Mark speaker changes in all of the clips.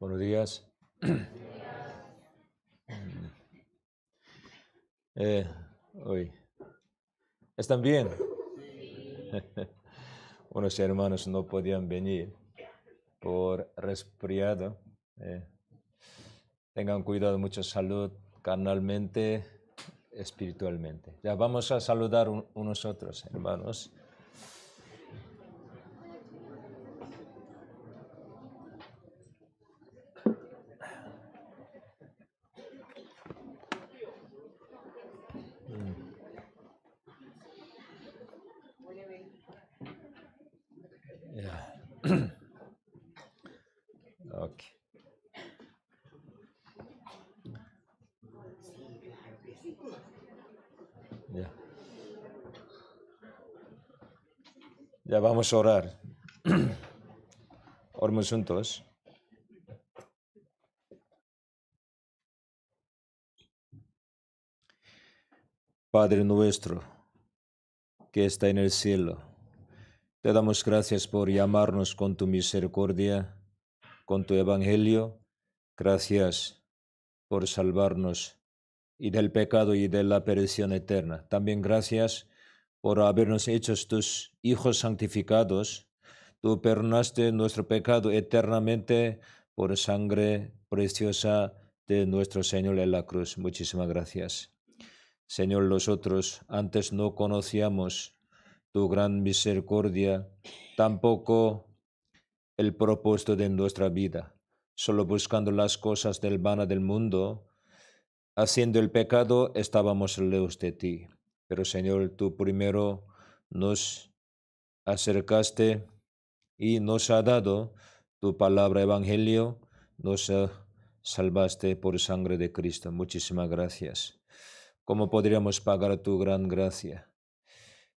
Speaker 1: Buenos días. hoy. Eh, ¿Están bien? Sí. Unos hermanos no podían venir por resfriado. Eh. Tengan cuidado, mucha salud carnalmente, espiritualmente. Ya vamos a saludar unos otros hermanos. orar. ormos juntos. Padre nuestro, que está en el cielo, te damos gracias por llamarnos con tu misericordia, con tu evangelio. Gracias por salvarnos y del pecado y de la perdición eterna. También gracias por habernos hecho tus hijos santificados. Tú perdonaste nuestro pecado eternamente por sangre preciosa de nuestro Señor en la cruz. Muchísimas gracias. Señor, nosotros antes no conocíamos tu gran misericordia, tampoco el propósito de nuestra vida, solo buscando las cosas del vano del mundo, haciendo el pecado, estábamos lejos de ti. Pero Señor, tú primero nos acercaste y nos ha dado tu palabra evangelio, nos salvaste por sangre de Cristo. Muchísimas gracias. ¿Cómo podríamos pagar tu gran gracia?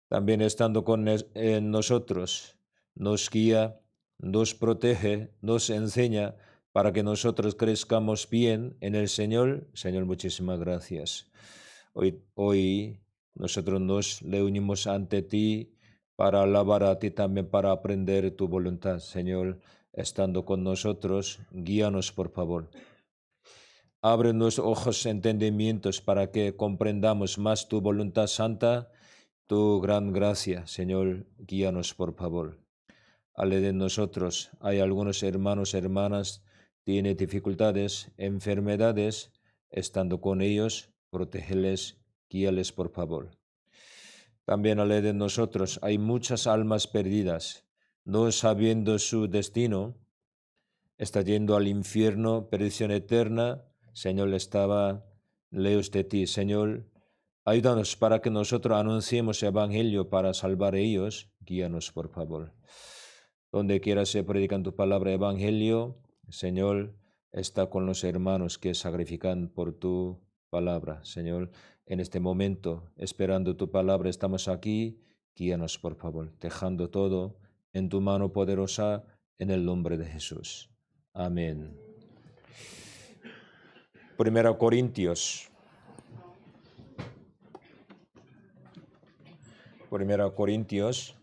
Speaker 1: También estando con nosotros, nos guía, nos protege, nos enseña para que nosotros crezcamos bien en el Señor. Señor, muchísimas gracias. Hoy, hoy nosotros nos reunimos ante ti para alabar a ti también, para aprender tu voluntad, Señor, estando con nosotros, guíanos, por favor. Abre nuestros ojos, entendimientos, para que comprendamos más tu voluntad santa, tu gran gracia, Señor, guíanos, por favor. Ale de nosotros, hay algunos hermanos, hermanas, tiene dificultades, enfermedades, estando con ellos, protégeles guíales por favor. También ale de nosotros, hay muchas almas perdidas, no sabiendo su destino, está yendo al infierno, perdición eterna, Señor, estaba lejos de ti, Señor, ayúdanos para que nosotros anunciemos el Evangelio para salvar a ellos, guíanos por favor. Donde quiera se predican tu palabra, Evangelio, Señor, está con los hermanos que sacrifican por tu palabra, Señor en este momento, esperando tu palabra, estamos aquí. Guíanos, por favor, dejando todo en tu mano poderosa, en el nombre de Jesús. Amén. Primero Corintios. Primero Corintios.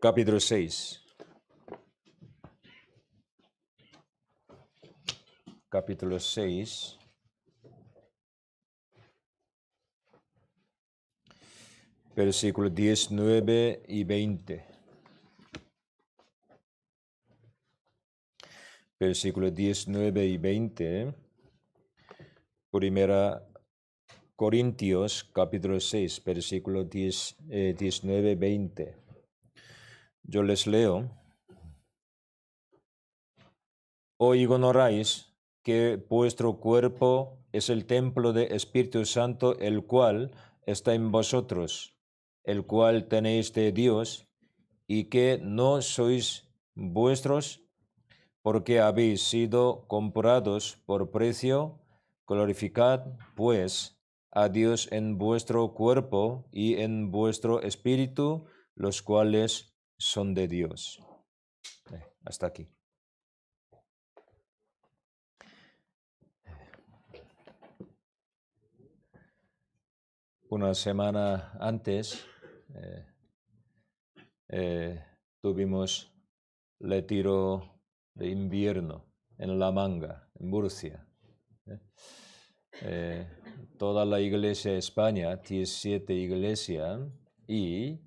Speaker 1: Capítulo 6. capítulo 6. Versículo 19 y 20. Versículo 19 y 20. Primera Corintios, capítulo 6, versículo 10, eh, 19 y 20. Yo les leo. O ignoráis vuestro cuerpo es el templo de Espíritu Santo, el cual está en vosotros, el cual tenéis de Dios, y que no sois vuestros, porque habéis sido comprados por precio, glorificad, pues, a Dios en vuestro cuerpo y en vuestro espíritu, los cuales son de Dios. Eh, hasta aquí. una semana antes eh, eh, tuvimos el tiro de invierno en La Manga, en Murcia. ¿eh? toda la iglesia de España, 17 iglesias, y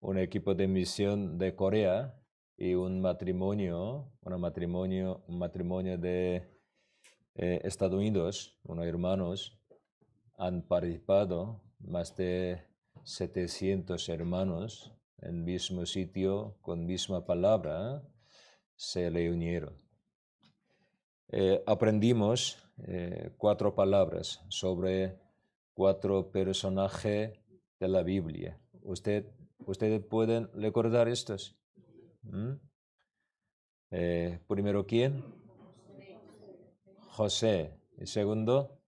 Speaker 1: un equipo de misión de Corea y un matrimonio, un matrimonio, matrimonio de Estados Unidos, unos hermanos, han participado más de 700 hermanos en el mismo sitio, con misma palabra, se reunieron. Eh, aprendimos eh, cuatro palabras sobre cuatro personajes de la Biblia. Usted, ¿Ustedes pueden recordar estos? ¿Mm? Eh, primero, ¿quién? José. Y segundo,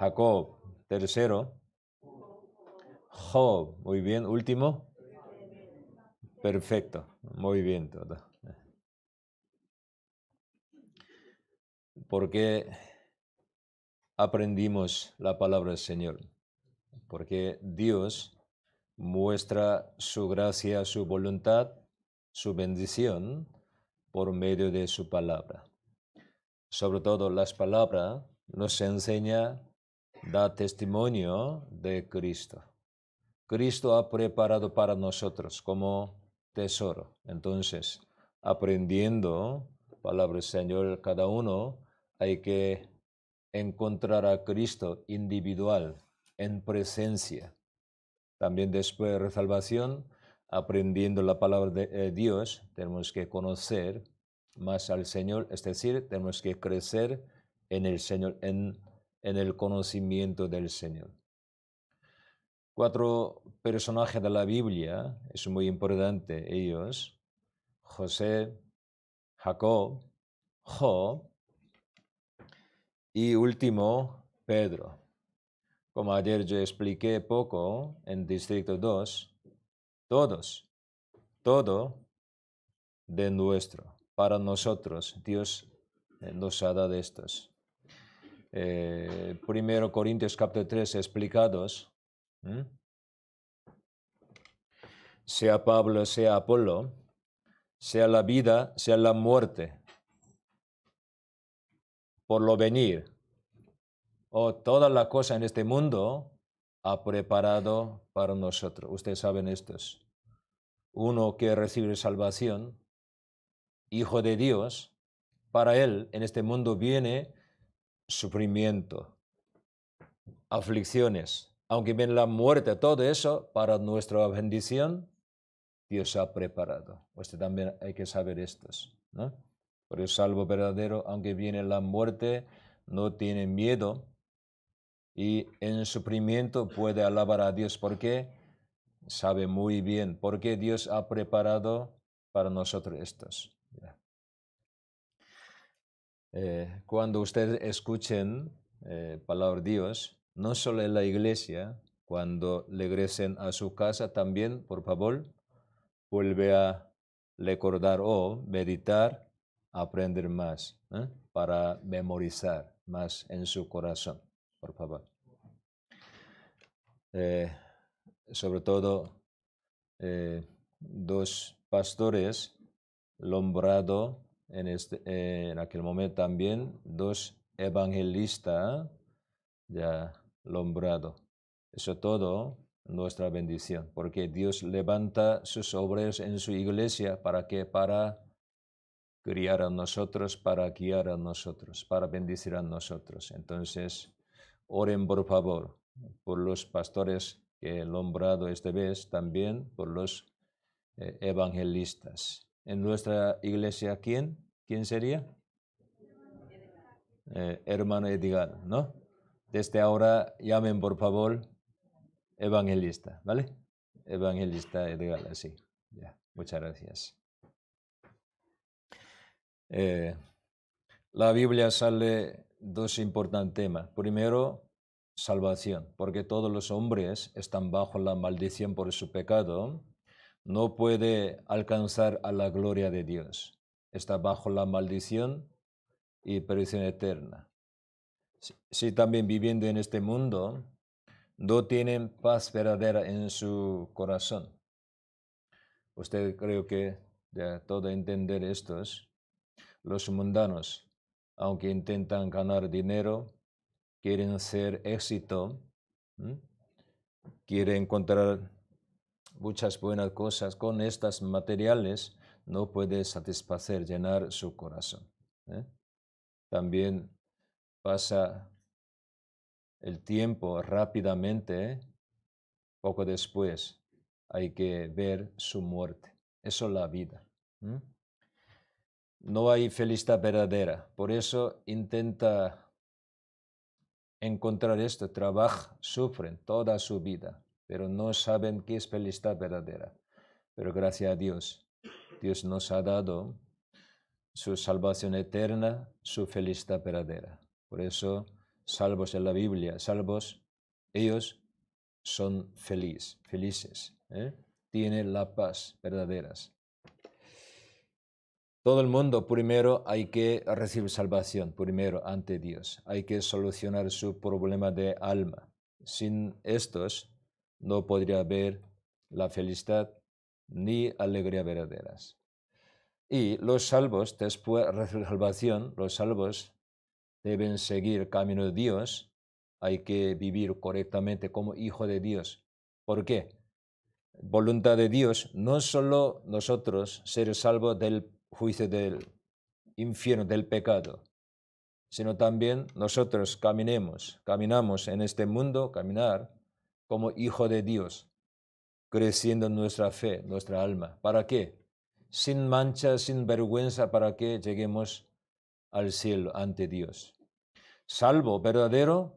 Speaker 1: Jacob. Tercero, Job, muy bien. Último. Perfecto, muy bien todo. Tota. qué aprendimos la palabra del Señor, porque Dios muestra su gracia, su voluntad, su bendición por medio de su palabra. Sobre todo las palabras nos enseña, da testimonio de Cristo. Cristo ha preparado para nosotros como tesoro. Entonces, aprendiendo palabra del Señor, cada uno hay que encontrar a Cristo individual, en presencia. También después de salvación, aprendiendo la palabra de eh, Dios, tenemos que conocer más al Señor, es decir, tenemos que crecer en el Señor, en, en el conocimiento del Señor cuatro personajes de la Biblia, es muy importante ellos, José, Jacob, jo y último, Pedro. Como ayer yo expliqué poco en Distrito 2, todos, todo de nuestro, para nosotros, Dios eh, nos ha dado estos. Eh, primero Corintios capítulo 3 explicados ¿Mm? Sea Pablo, sea Apolo, sea la vida, sea la muerte, por lo venir, o oh, toda la cosa en este mundo ha preparado para nosotros. Ustedes saben estos. Uno que recibe salvación, hijo de Dios, para él en este mundo viene sufrimiento, aflicciones, aunque viene la muerte, todo eso para nuestra bendición, Dios ha preparado. Usted pues también hay que saber esto. ¿no? Por eso, salvo verdadero, aunque viene la muerte, no tiene miedo y en sufrimiento puede alabar a Dios ¿Por qué? sabe muy bien por qué Dios ha preparado para nosotros estos. Eh, cuando ustedes escuchen eh, palabra de Dios, no solo en la iglesia, cuando regresen a su casa también, por favor, vuelve a recordar o meditar, aprender más, ¿eh? para memorizar más en su corazón, por favor. Eh, sobre todo, eh, dos pastores Lombrado en, este, en aquel momento también, dos evangelistas, ya lombrado. Eso todo nuestra bendición, porque Dios levanta sus obras en su iglesia para que para criar a nosotros, para guiar a nosotros, para bendecir a nosotros. Entonces, oren por favor por los pastores que he nombrado este vez, también por los eh, evangelistas. En nuestra iglesia, ¿quién? ¿Quién sería? Eh, hermano Edgar, ¿no? Desde ahora llamen por favor evangelista, ¿vale? Evangelista Edgar, así. muchas gracias. Eh, la Biblia sale dos importantes temas. Primero, salvación, porque todos los hombres están bajo la maldición por su pecado, no puede alcanzar a la gloria de Dios. Está bajo la maldición y perdición eterna si también viviendo en este mundo, no tienen paz verdadera en su corazón. Usted creo que de todo entender estos, los mundanos, aunque intentan ganar dinero, quieren ser éxito, quieren encontrar muchas buenas cosas con estas materiales, no puede satisfacer, llenar su corazón. ¿eh? También Pasa el tiempo rápidamente, poco después hay que ver su muerte. Eso es la vida. No hay felicidad verdadera. Por eso intenta encontrar esto. Trabaja, sufren toda su vida, pero no saben qué es felicidad verdadera. Pero gracias a Dios, Dios nos ha dado su salvación eterna, su felicidad verdadera. Por eso, salvos en la Biblia, salvos, ellos son felices, ¿eh? tienen la paz verdaderas. Todo el mundo primero hay que recibir salvación, primero ante Dios. Hay que solucionar su problema de alma. Sin estos no podría haber la felicidad ni alegría verdaderas. Y los salvos, después de la salvación, los salvos deben seguir el camino de Dios, hay que vivir correctamente como hijo de Dios. ¿Por qué? Voluntad de Dios, no solo nosotros ser salvos del juicio del infierno, del pecado, sino también nosotros caminemos, caminamos en este mundo, caminar como hijo de Dios, creciendo nuestra fe, nuestra alma. ¿Para qué? Sin mancha, sin vergüenza, para que lleguemos al cielo ante Dios. Salvo verdadero,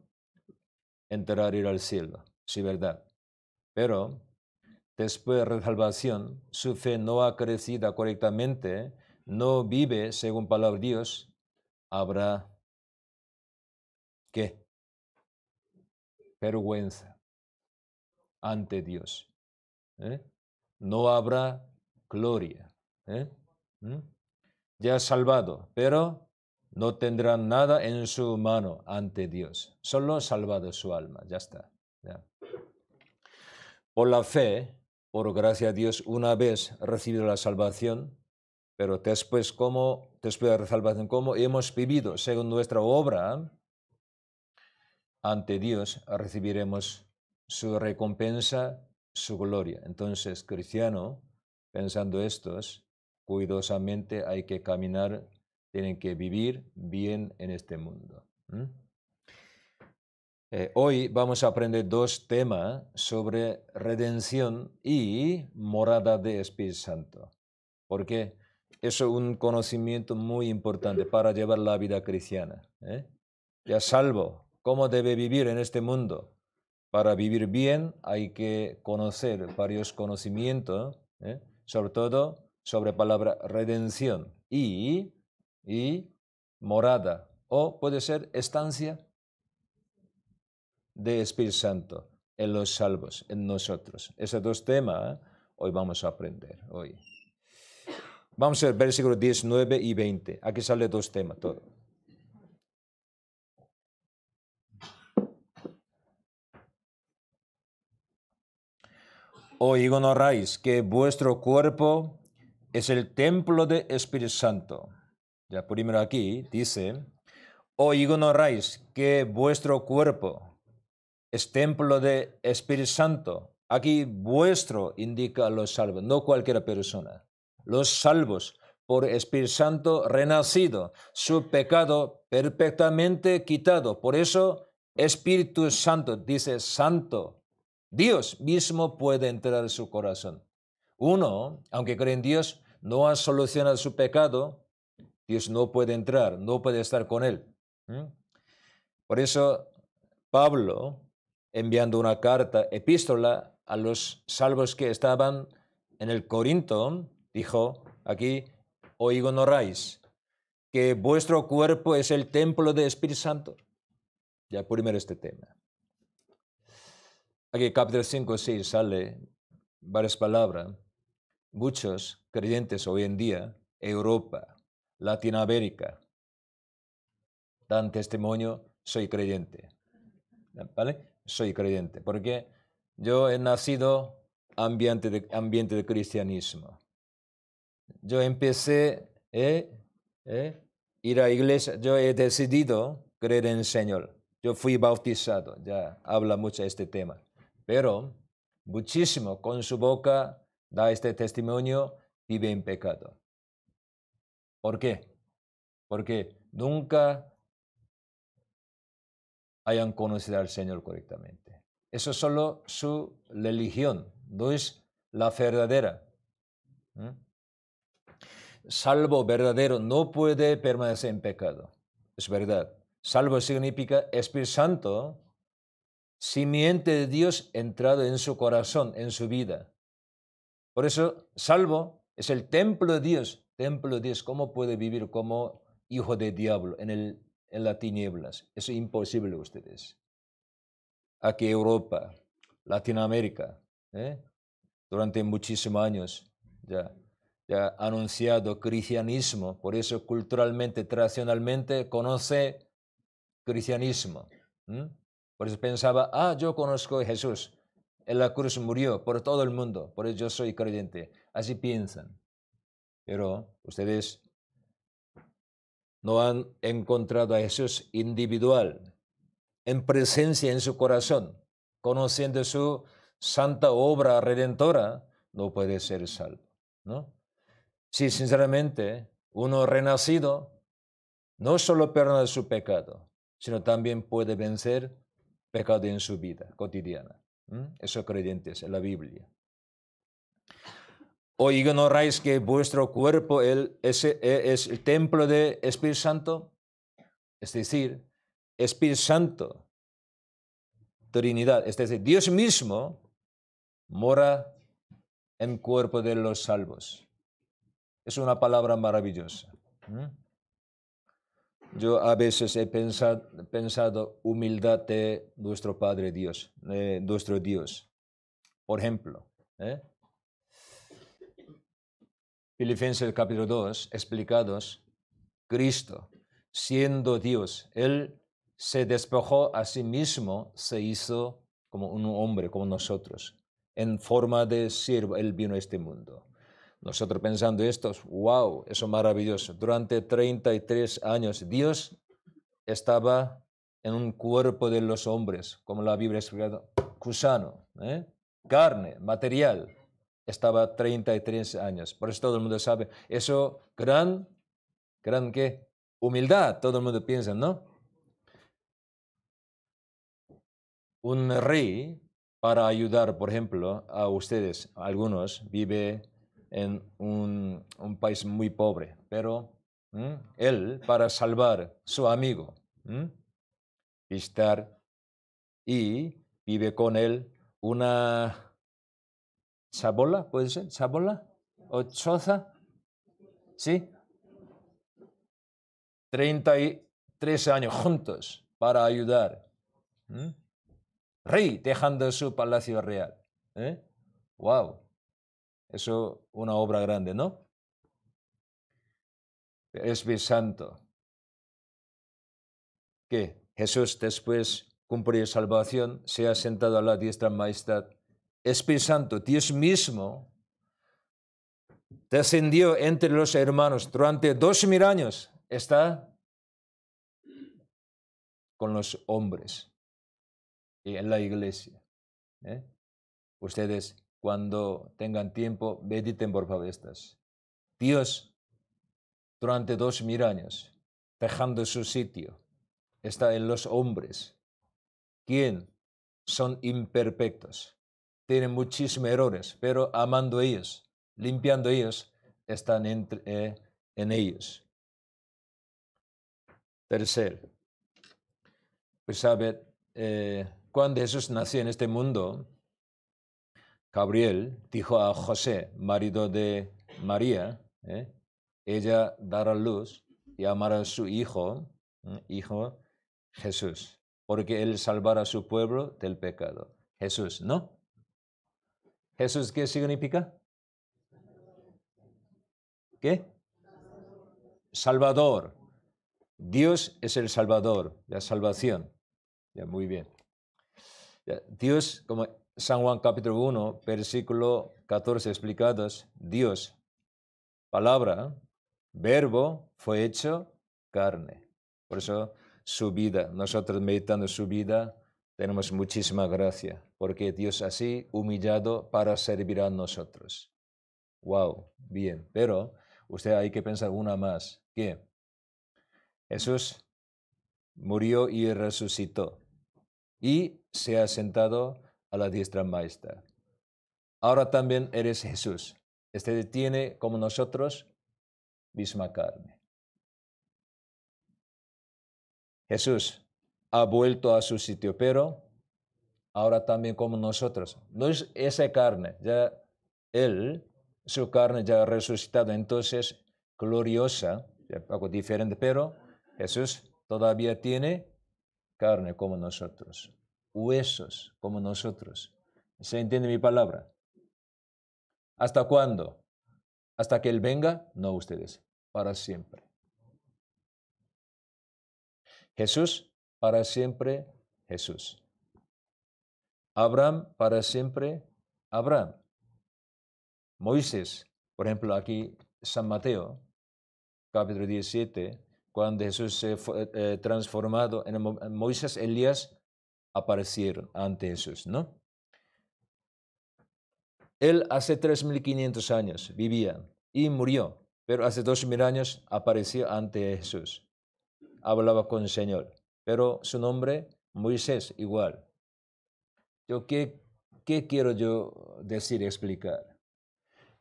Speaker 1: entrar ir al cielo, sí verdad. Pero después de la salvación, su fe no ha crecido correctamente, no vive según palabra de Dios, habrá ¿qué? Vergüenza ante Dios. ¿eh? No habrá gloria. ¿eh? ¿Mm? Ya salvado, pero no tendrán nada en su mano ante Dios. Solo salvado su alma. Ya está. Ya. Por la fe, por gracia a Dios, una vez recibido la salvación, pero después, cómo después de la salvación, como hemos vivido según nuestra obra, ante Dios recibiremos su recompensa, su gloria. Entonces, cristiano, pensando esto, cuidadosamente hay que caminar tienen que vivir bien en este mundo. Eh, hoy vamos a aprender dos temas sobre redención y morada de Espíritu Santo, porque es un conocimiento muy importante para llevar la vida cristiana. ¿eh? Ya salvo, cómo debe vivir en este mundo. Para vivir bien hay que conocer varios conocimientos, ¿eh? sobre todo sobre palabra redención y y morada, o puede ser estancia de Espíritu Santo en los salvos, en nosotros. Esos dos temas hoy vamos a aprender. Hoy. Vamos ver versículo 19 y 20. Aquí sale dos temas todo. Oh, o ignoráis que vuestro cuerpo es el templo de Espíritu Santo ya primero aquí dice, o oh, ignoráis que vuestro cuerpo es templo de Espíritu Santo. Aquí vuestro indica a los salvos, no cualquier persona. Los salvos por Espíritu Santo renacido, su pecado perfectamente quitado. Por eso Espíritu Santo dice santo. Dios mismo puede entrar en su corazón. Uno, aunque cree en Dios, no ha solucionado su pecado, Dios no puede entrar, no puede estar con él. Por eso Pablo, enviando una carta, epístola a los salvos que estaban en el Corinto, dijo aquí, oigo ráis, que vuestro cuerpo es el templo del Espíritu Santo. Ya primero este tema. Aquí capítulo 5, 6 sale varias palabras. Muchos creyentes hoy en día, Europa, Latinoamérica. Dan testimonio, soy creyente. ¿Vale? Soy creyente. Porque yo he nacido ambiente de, ambiente de cristianismo. Yo empecé a eh, eh, ir a iglesia, yo he decidido creer en el Señor. Yo fui bautizado, ya habla mucho este tema. Pero muchísimo con su boca da este testimonio, vive en pecado. ¿Por qué? Porque nunca hayan conocido al Señor correctamente. Eso es solo su religión, no es la verdadera. Salvo verdadero no puede permanecer en pecado. Es verdad. Salvo significa Espíritu Santo, simiente de Dios entrado en su corazón, en su vida. Por eso, salvo es el templo de Dios, templo de Dios, ¿cómo puede vivir como hijo de diablo en, el, en las tinieblas? es imposible ustedes. Aquí Europa, Latinoamérica, ¿eh? durante muchísimos años ya, ha anunciado cristianismo, por eso culturalmente, tradicionalmente conoce cristianismo. Por eso pensaba, ah, yo conozco a Jesús, en la cruz murió por todo el mundo, por eso yo soy creyente. Así piensan. Pero ustedes no han encontrado a Jesús individual, en presencia en su corazón, conociendo su santa obra redentora, no puede ser salvo. ¿no? Si sinceramente uno renacido no solo perdona su pecado, sino también puede vencer pecado en su vida cotidiana. Eso creyentes en la Biblia. ¿O ignoráis que vuestro cuerpo e, es el templo del Espíritu Santo? Es decir, Espíritu Santo, Trinidad, es decir, Dios mismo mora en cuerpo de los salvos. Es una palabra maravillosa. Yo a veces he pensado, humildad de nuestro Padre Dios, de nuestro Dios. Por ejemplo, ¿eh? Filipenses capítulo 2, explicados, Cristo, siendo Dios, Él se despojó a sí mismo, se hizo como un hombre, como nosotros, en forma de siervo, Él vino a este mundo. Nosotros pensando esto, wow, eso es maravilloso. Durante 33 años Dios estaba en un cuerpo de los hombres, como la Biblia explica, gusano, ¿eh? carne, material, estaba 33 años. Por eso todo el mundo sabe. Eso, gran, gran qué? Humildad, todo el mundo piensa, ¿no? Un rey, para ayudar, por ejemplo, a ustedes, algunos, vive en un, un país muy pobre, pero él, para salvar su amigo, visitar y vive con él una Chabola, ¿puede ser? ¿Chabola? ¿O Choza? ¿Sí? tres años juntos para ayudar. Rey dejando su palacio real. ¿Eh? ¡Wow! Eso una obra grande, ¿no? Es santo. Que Jesús después cumplir salvación, se ha sentado a la diestra majestad Espíritu Santo, Dios mismo, descendió entre los hermanos durante dos mil años, está con los hombres y en la iglesia. ¿eh? Ustedes, cuando tengan tiempo, mediten por favor estas. Dios, durante dos mil años, dejando su sitio, está en los hombres, quién son imperfectos tienen muchísimos errores, pero amando ellos, limpiando ellos, están entre, eh, en ellos. Tercer, pues sabe, eh, cuando Jesús nació en este mundo, Gabriel dijo a José, marido de María, eh, ella dará luz y amará a su hijo, mm, hijo Jesús, porque él salvará a su pueblo del pecado. Jesús, ¿no? Jesús, ¿qué significa? ¿Qué? Salvador. Dios es el Salvador, la salvación. Ya, muy bien. Dios, como San Juan capítulo 1, versículo 14 explicados, Dios, palabra, verbo, fue hecho carne. Por eso su vida, nosotros meditando su vida, tenemos muchísima gracia porque Dios así humillado para servir a nosotros. Wow, bien, pero usted hay que pensar una más, ¿Qué? Jesús murió y resucitó y se ha sentado a la diestra maestra. Ahora también eres Jesús. Este tiene como nosotros misma carne. Jesús ha vuelto a su sitio, pero ahora también como nosotros. No es esa carne, ya Él, su carne ya ha resucitado. entonces gloriosa, ya algo diferente, pero Jesús todavía tiene carne como nosotros, huesos como nosotros. ¿Se entiende mi palabra? ¿Hasta cuándo? ¿Hasta que Él venga? No ustedes, para siempre. Jesús, para siempre, Jesús. Abraham para siempre, Abraham. Moisés, por ejemplo, aquí San Mateo, capítulo 17, cuando Jesús se fue eh, transformado en Moisés, Elías aparecieron ante Jesús, ¿no? Él hace 3.500 años vivía y murió, pero hace 2.000 años apareció ante Jesús. Hablaba con el Señor, pero su nombre, Moisés, igual. ¿qué, quiero yo decir explicar?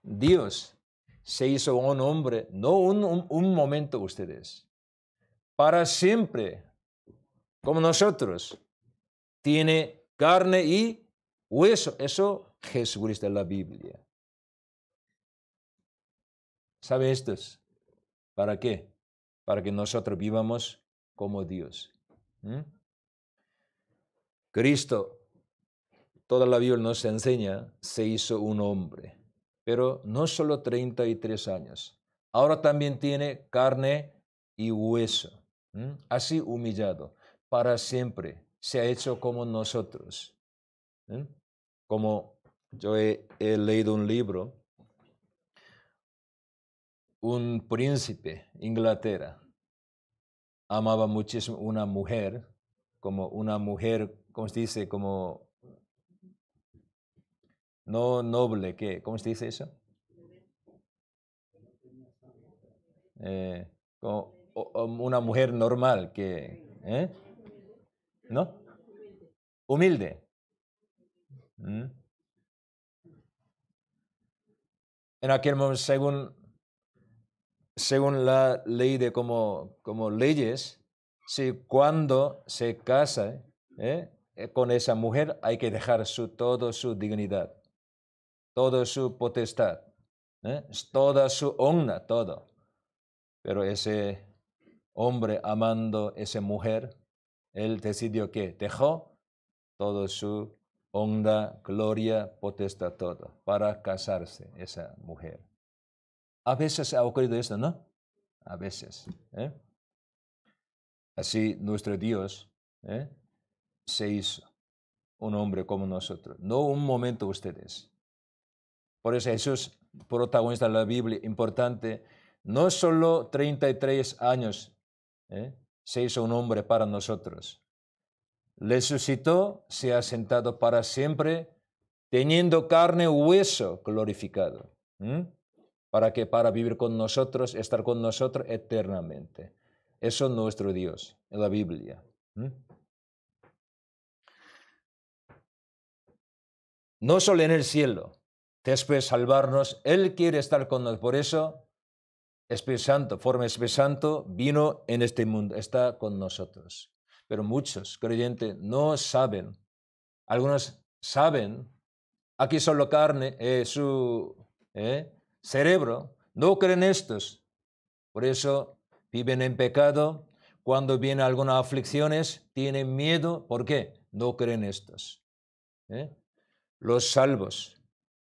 Speaker 1: Dios se hizo un hombre, no un, momento ustedes, para siempre, como nosotros, tiene carne y hueso. Eso Jesucristo en la Biblia. ¿Sabe esto? ¿Para qué? Para que nosotros vivamos como Dios. Cristo. Cristo toda la Biblia nos enseña, se hizo un hombre, pero no solo 33 años, ahora también tiene carne y hueso, así humillado, para siempre, se ha hecho como nosotros. Como yo he, leído un libro, un príncipe, Inglaterra, amaba muchísimo una mujer, como una mujer, como se dice, como no noble, ¿qué? ¿Cómo se dice eso? Eh, una mujer normal que... ¿Eh? ¿No? Humilde. Mm. En aquel momento, según, según la ley de como, leyes, si cuando se casa ¿eh? con esa mujer hay que dejar su, toda su dignidad toda su potestad, ¿eh? es toda su honra, todo. Pero ese hombre amando a esa mujer, él decidió que dejó toda su honra, gloria, potestad, todo, para casarse esa mujer. A veces ha ocurrido esto, ¿no? A veces. ¿eh? Así nuestro Dios ¿eh? se hizo un hombre como nosotros. No un momento ustedes, por eso Jesús, protagonista de la Biblia, importante, no solo 33 años ¿eh? se hizo un hombre para nosotros. Le suscitó, se ha sentado para siempre, teniendo carne y hueso glorificado, para que para vivir con nosotros, estar con nosotros eternamente. Eso es nuestro Dios, en la Biblia. No solo en el cielo, después salvarnos. Él quiere estar con nosotros. Por eso, Espíritu Santo, forma Espíritu Santo, vino en este mundo, está con nosotros. Pero muchos creyentes no saben. Algunos saben, aquí solo carne, eh, su eh, cerebro, no creen estos. Por eso viven en pecado. Cuando vienen algunas aflicciones, tienen miedo. ¿Por qué? No creen estos. Eh. Los salvos,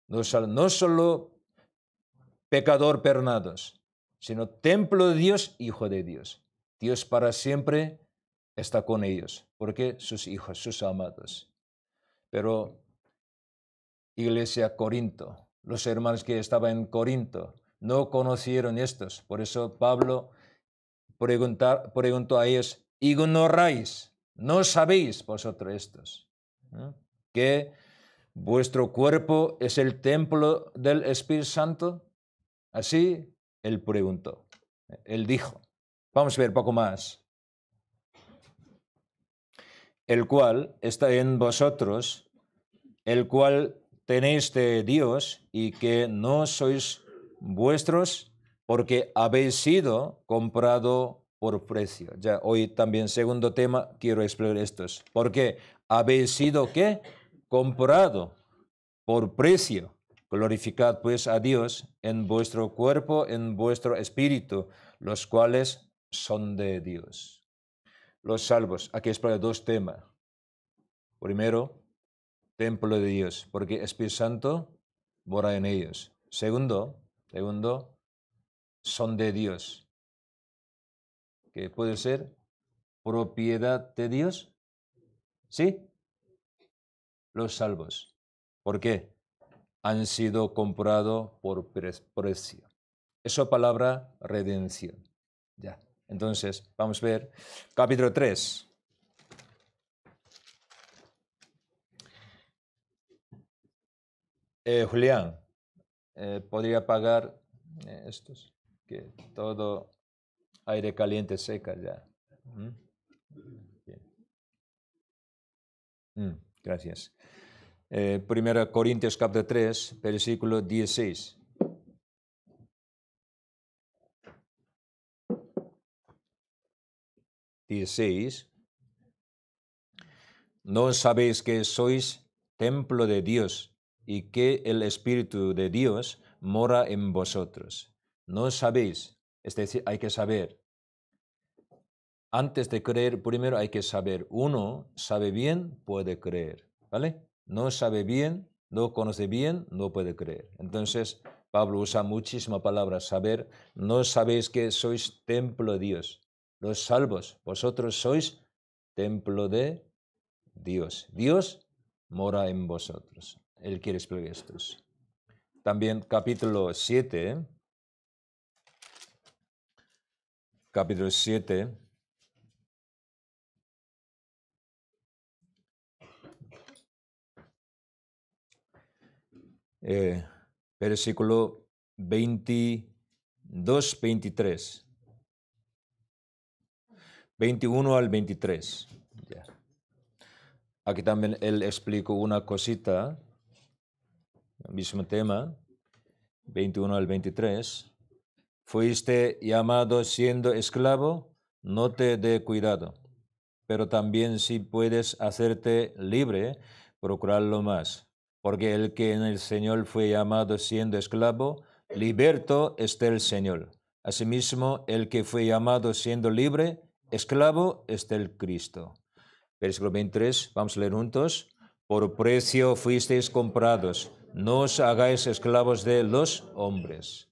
Speaker 1: no, solo pecador pernados, sino templo de Dios, hijo de Dios. Dios para siempre está con ellos, porque sus hijos, sus amados. Pero iglesia Corinto, los hermanos que estaban en Corinto, no conocieron estos. Por eso Pablo preguntar, preguntó a ellos, ignoráis, no sabéis vosotros estos, ¿Qué? que vuestro cuerpo es el templo del Espíritu Santo? Así él preguntó, él dijo. Vamos a ver poco más. El cual está en vosotros, el cual tenéis de Dios y que no sois vuestros porque habéis sido comprado por precio. Ya hoy también segundo tema quiero explorar estos. Porque habéis sido qué? comprado por precio. Glorificad pues a Dios en vuestro cuerpo, en vuestro espíritu, los cuales son de Dios. Los salvos. Aquí para dos temas. Primero, templo de Dios, porque Espíritu Santo mora en ellos. Segundo, segundo, son de Dios, que puede ser propiedad de Dios. ¿Sí? los salvos. ¿Por qué? Han sido comprados por precio. Esa palabra redención. Ya. Entonces, vamos a ver. Capítulo 3. Eh, Julián, eh, ¿podría pagar eh, estos? Que todo aire caliente seca ya. ¿Mm? Mm. Gracias. Eh, primera Corintios capítulo 3, versículo 16. 16. ¿No sabéis que sois templo de Dios y que el Espíritu de Dios mora en vosotros? No sabéis, es decir, hay que saber, antes de creer, primero hay que saber. Uno sabe bien, puede creer, ¿vale? No sabe bien, no conoce bien, no puede creer. Entonces, Pablo usa muchísima palabra, saber. No sabéis que sois templo de Dios. Los salvos, vosotros sois templo de Dios. Dios mora en vosotros. Él quiere explicar esto. También capítulo 7. Capítulo 7 versículo 22, 23. 21 al 23. Aquí también él explicó una cosita, el mismo tema, 21 al 23. Fuiste llamado siendo esclavo, no te dé cuidado, pero también si puedes hacerte libre, procurarlo más porque el que en el Señor fue llamado siendo esclavo, liberto está el Señor. Asimismo, el que fue llamado siendo libre, esclavo está el Cristo. Versículo 23, vamos a leer juntos. Por precio fuisteis comprados, no os hagáis esclavos de los hombres.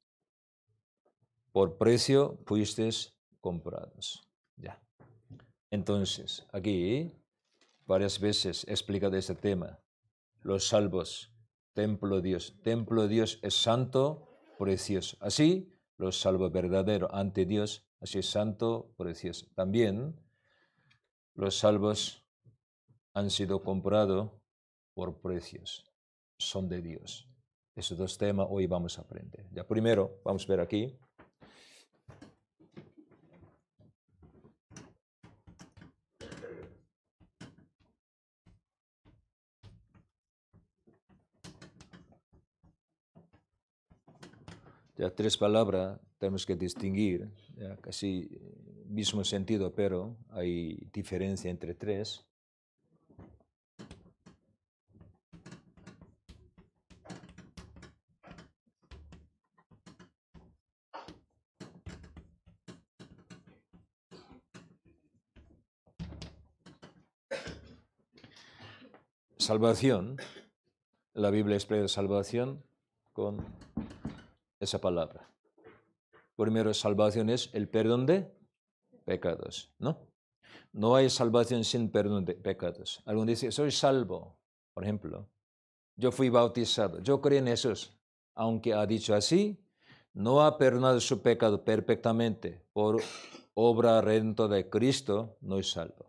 Speaker 1: Por precio fuisteis comprados. Ya. Entonces, aquí varias veces explicado este tema los salvos. Templo Dios. Templo Dios es santo, precioso. Así, los salvos verdaderos ante Dios, así es santo, precioso. También, los salvos han sido comprados por precios. Son de Dios. Esos dos temas hoy vamos a aprender. Ya primero, vamos a ver aquí. ya tres palabras tenemos que distinguir, casi eh, mismo sentido, pero hay diferencia entre tres. Salvación, la Biblia explica salvación con esa palabra. Primero, salvación es el perdón de pecados, ¿no? No hay salvación sin perdón de pecados. Algunos dicen, soy salvo, por ejemplo. Yo fui bautizado, yo creí en Jesús. Aunque ha dicho así, no ha perdonado su pecado perfectamente por obra redentora de Cristo, no es salvo.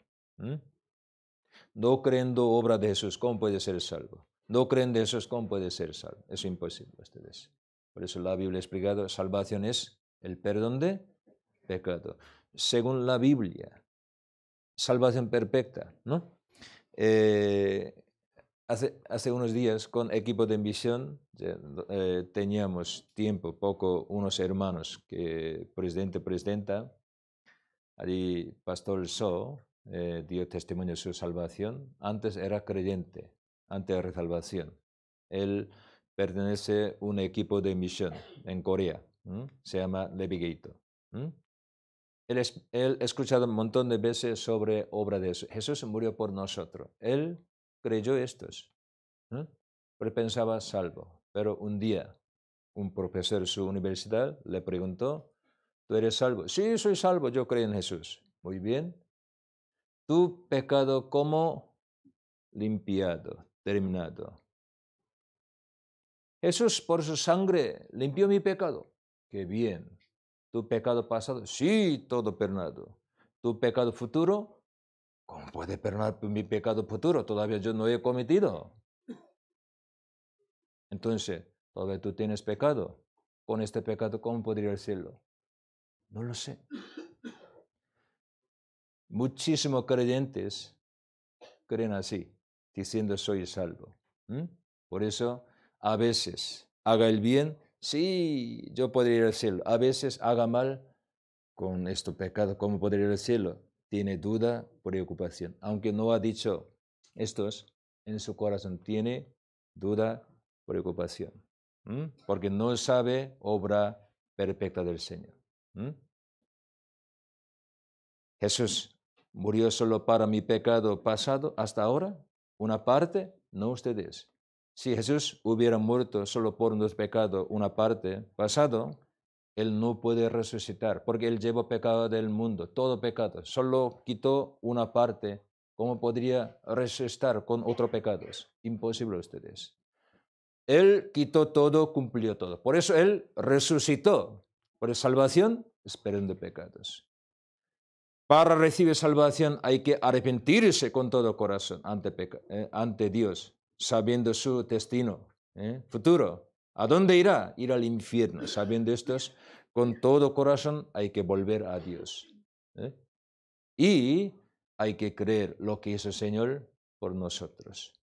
Speaker 1: No creyendo obra de Jesús, ¿cómo puede ser salvo? No creen de Jesús, ¿cómo puede ser salvo? Es imposible ustedes. Por eso la Biblia ha explicado, salvación es el perdón de pecado. Según la Biblia, salvación perfecta, ¿no? Eh, hace, unos días con equipo de misión eh, teníamos tiempo, poco, unos hermanos, que presidente, presidenta, allí pastor So eh, dio testimonio de su salvación. Antes era creyente, antes la resalvación, Él pertenece a un equipo de misión en Corea. Se llama Levigito. Él, ha escuchado un montón de veces sobre obra de Jesús. Jesús murió por nosotros. Él creyó estos, Pero pensaba salvo. Pero un día, un profesor de su universidad le preguntó, ¿tú eres salvo? Sí, soy salvo, yo creo en Jesús. Muy bien. Tu pecado como limpiado, terminado Jesús por su sangre limpió mi pecado. Qué bien. Tu pecado pasado, sí, todo perdonado. Tu pecado futuro, ¿cómo puede perdonar mi pecado futuro? Todavía yo no he cometido. Entonces, todavía tú tienes pecado. Con este pecado, ¿cómo podría decirlo? No lo sé. Muchísimos creyentes creen así, diciendo soy salvo. Por eso a veces haga el bien, sí, yo podría ir al cielo. A veces haga mal, con este pecado, ¿cómo podría ir al cielo? Tiene duda, preocupación. Aunque no ha dicho estos, en su corazón tiene duda, preocupación. Porque no sabe obra perfecta del Señor. Jesús murió solo para mi pecado pasado hasta ahora, una parte, no ustedes. Si Jesús hubiera muerto solo por dos pecado, una parte, pasado, Él no puede resucitar, porque Él llevó pecado del mundo, todo pecado, solo quitó una parte. ¿Cómo podría resucitar con otro pecados? Imposible ustedes. Él quitó todo, cumplió todo. Por eso Él resucitó. Por salvación, esperando pecados. Para recibir salvación hay que arrepentirse con todo corazón ante eh, Dios sabiendo su destino ¿eh? futuro. ¿A dónde irá? Ir al infierno. Sabiendo esto, con todo corazón hay que volver a Dios. ¿eh? Y hay que creer lo que hizo el Señor por nosotros,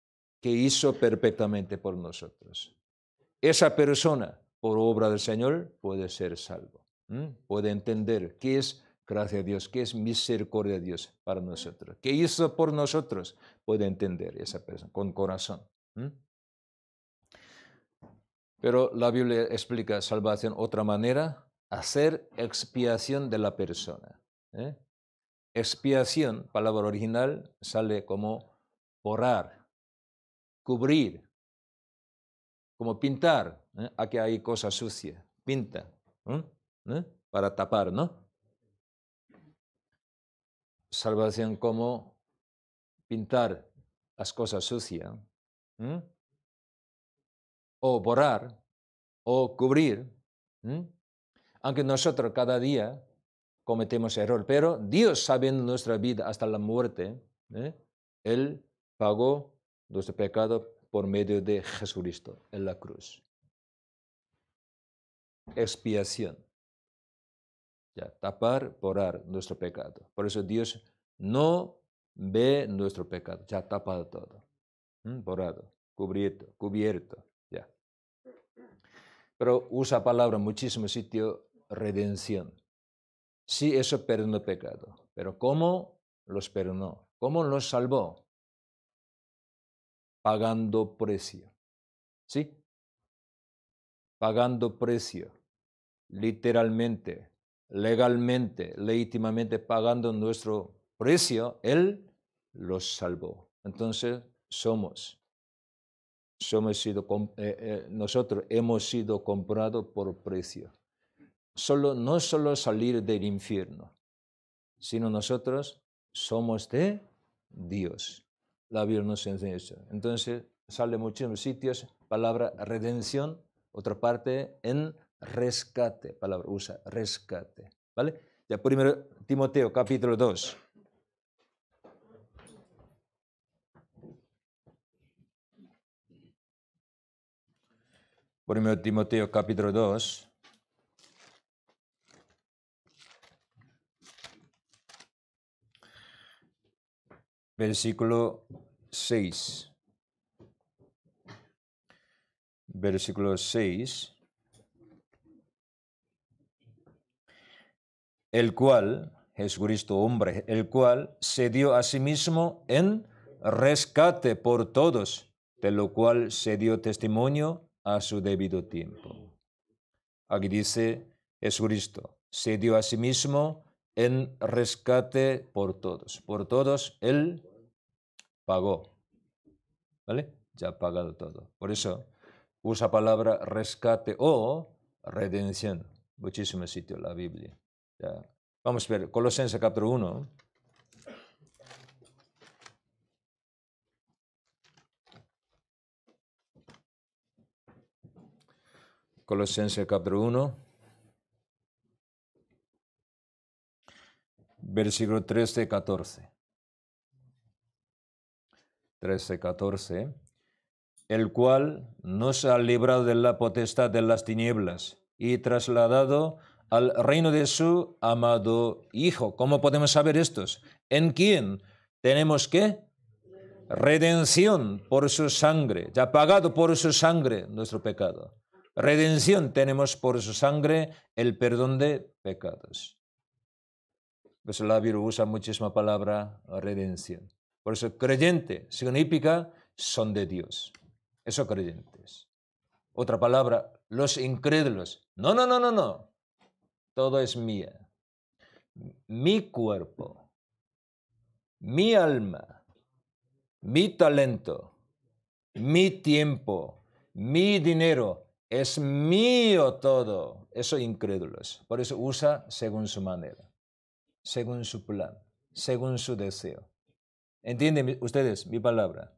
Speaker 1: que hizo perfectamente por nosotros. Esa persona, por obra del Señor, puede ser salvo, puede entender qué es Gracias a Dios, que es misericordia de Dios para nosotros. Que hizo por nosotros, puede entender esa persona con corazón. Pero la Biblia explica salvación otra manera, hacer expiación de la persona. ¿eh? Expiación, palabra original, sale como borrar, cubrir, como pintar. a ¿eh? Aquí hay cosas sucia pinta, ¿Eh? para tapar, ¿no? salvación como pintar las cosas sucias, o borrar, o cubrir, aunque nosotros cada día cometemos error, pero Dios sabiendo nuestra vida hasta la muerte, ¿eh? Él pagó nuestro pecado por medio de Jesucristo en la cruz. Expiación ya, tapar, porar nuestro pecado. Por eso Dios no ve nuestro pecado, ya tapado todo, porado, cubierto, cubierto, ya. Pero usa palabra en muchísimo sitio, redención. Sí, eso perdonó pecado, pero ¿cómo los perdonó? ¿Cómo los salvó? Pagando precio, ¿sí? Pagando precio, literalmente, legalmente, legítimamente pagando nuestro precio, Él los salvó. Entonces somos, somos sido, eh, eh, nosotros hemos sido comprados por precio. Solo, no solo salir del infierno, sino nosotros somos de Dios. La Biblia nos enseña eso. Entonces sale en muchísimos sitios palabra redención, otra parte en rescate, palabra usa, rescate. ¿Vale? Ya primero Timoteo capítulo 2. Primero Timoteo capítulo 2. Versículo 6. Versículo 6. el cual, Jesucristo hombre, el cual se dio a sí mismo en rescate por todos, de lo cual se dio testimonio a su debido tiempo. Aquí dice Jesucristo, se dio a sí mismo en rescate por todos. Por todos Él pagó. ¿Vale? Ya ha pagado todo. Por eso usa palabra rescate o redención. Muchísimos sitios la Biblia. Vamos a ver, Colosenses capítulo 1. Colosenses capítulo 1, versículo 13, 14. 13, 14. El cual nos ha librado de la potestad de las tinieblas y trasladado al reino de su amado Hijo. ¿Cómo podemos saber estos? ¿En quién tenemos qué? redención por su sangre, ya pagado por su sangre nuestro pecado. Redención tenemos por su sangre el perdón de pecados. Pues la Biblia usa muchísima palabra redención. Por eso creyente significa son de Dios. Eso creyentes. Otra palabra, los incrédulos. No, no, no, no, no todo es mía. Mi cuerpo, mm. mi alma, mi talento, mi tiempo, mi dinero, es mío todo. Eso incrédulos. Por eso usa según su manera, según su plan, según su deseo. ¿Entienden ustedes mi palabra?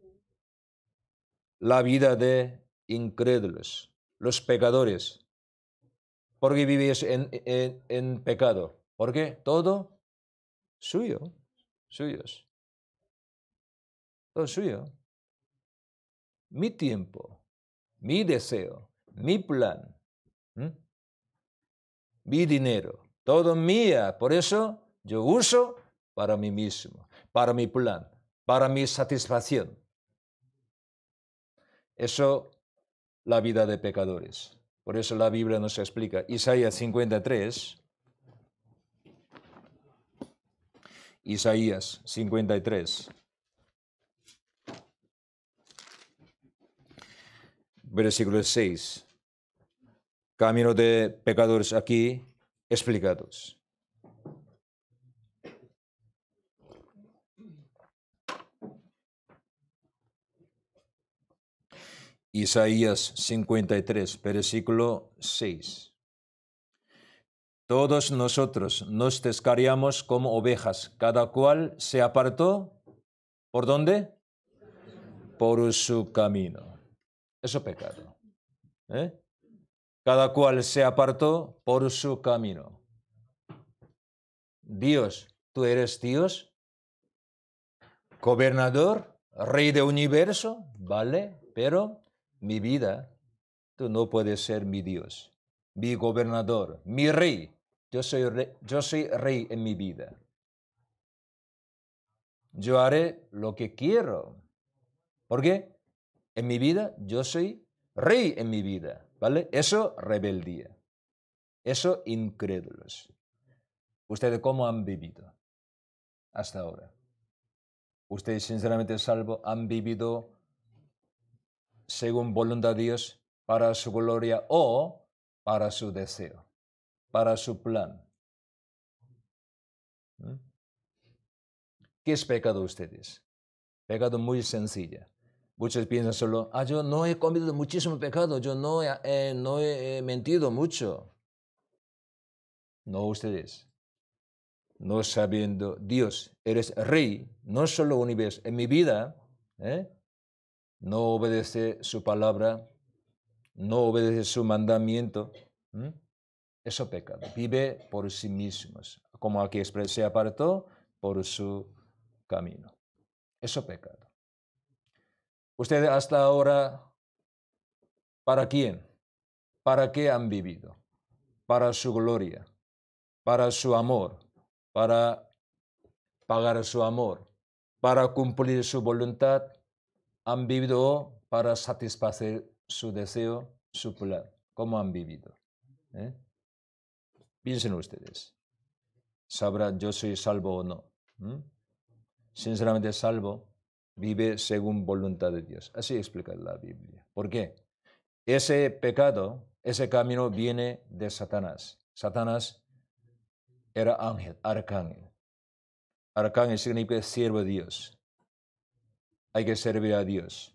Speaker 1: La vida de incrédulos, los pecadores, porque vivís en, en, pecado. Porque todo suyo, suyos. Todo suyo. Mi tiempo, mi deseo, mi plan, mi dinero, todo mía. Por eso yo uso para mí mismo, para mi plan, para mi satisfacción. Eso la vida de pecadores. Por eso la Biblia se explica. Isaías 53. Isaías 53. Versículo 6. Camino de pecadores aquí explicados. Isaías 53, versículo 6. Todos nosotros nos descarriamos como ovejas, cada cual se apartó. ¿Por dónde? Por su camino. Eso pecado. ¿eh? Cada cual se apartó por su camino. Dios, tú eres Dios, gobernador, rey del universo, ¿vale? Pero mi vida, tú no puedes ser mi Dios, mi gobernador, mi rey. Yo soy rey, yo soy rey en mi vida. Yo haré lo que quiero. ¿Por qué? en mi vida yo soy rey en mi vida. ¿Vale? Eso rebeldía. Eso incrédulos. ¿Ustedes cómo han vivido hasta ahora? ¿Ustedes sinceramente salvo han vivido según voluntad de Dios para su gloria o para su deseo, para su plan. ¿Mm? ¿Qué es pecado ustedes? Pecado muy sencillo. Muchos piensan solo, ah, yo no he cometido muchísimo pecado, yo no he, eh, no he eh, mentido mucho. No ustedes. No sabiendo, Dios, eres rey, no solo universo, en mi vida, ¿eh? no obedece su palabra, no obedece su mandamiento, eso pecado. Vive por sí mismos, como aquí se apartó por su camino. Eso pecado. Ustedes hasta ahora, ¿para quién? ¿Para qué han vivido? Para su gloria, para su amor, para pagar su amor, para cumplir su voluntad, han vivido para satisfacer su deseo su plan. ¿Cómo han vivido? ¿Eh? Piensen ustedes. Sabrán yo soy salvo o no. ¿Mm? Sinceramente salvo vive según voluntad de Dios. Así explica la Biblia. ¿Por qué? Ese pecado, ese camino viene de Satanás. Satanás era ángel, arcángel. Arcángel significa siervo de Dios hay que servir a Dios,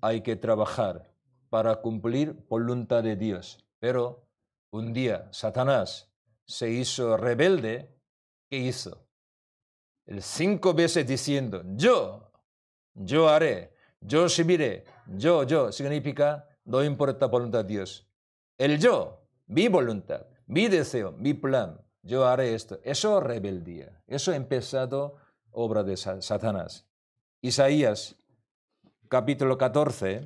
Speaker 1: hay que trabajar para cumplir voluntad de Dios. Pero un día Satanás se hizo rebelde, ¿qué hizo? El cinco veces diciendo, yo, yo haré, yo subiré, yo, yo, significa no importa voluntad de Dios. El yo, mi voluntad, mi deseo, mi plan, yo haré esto. Eso rebeldía, eso ha empezado obra de Satanás. Isaías capítulo 14.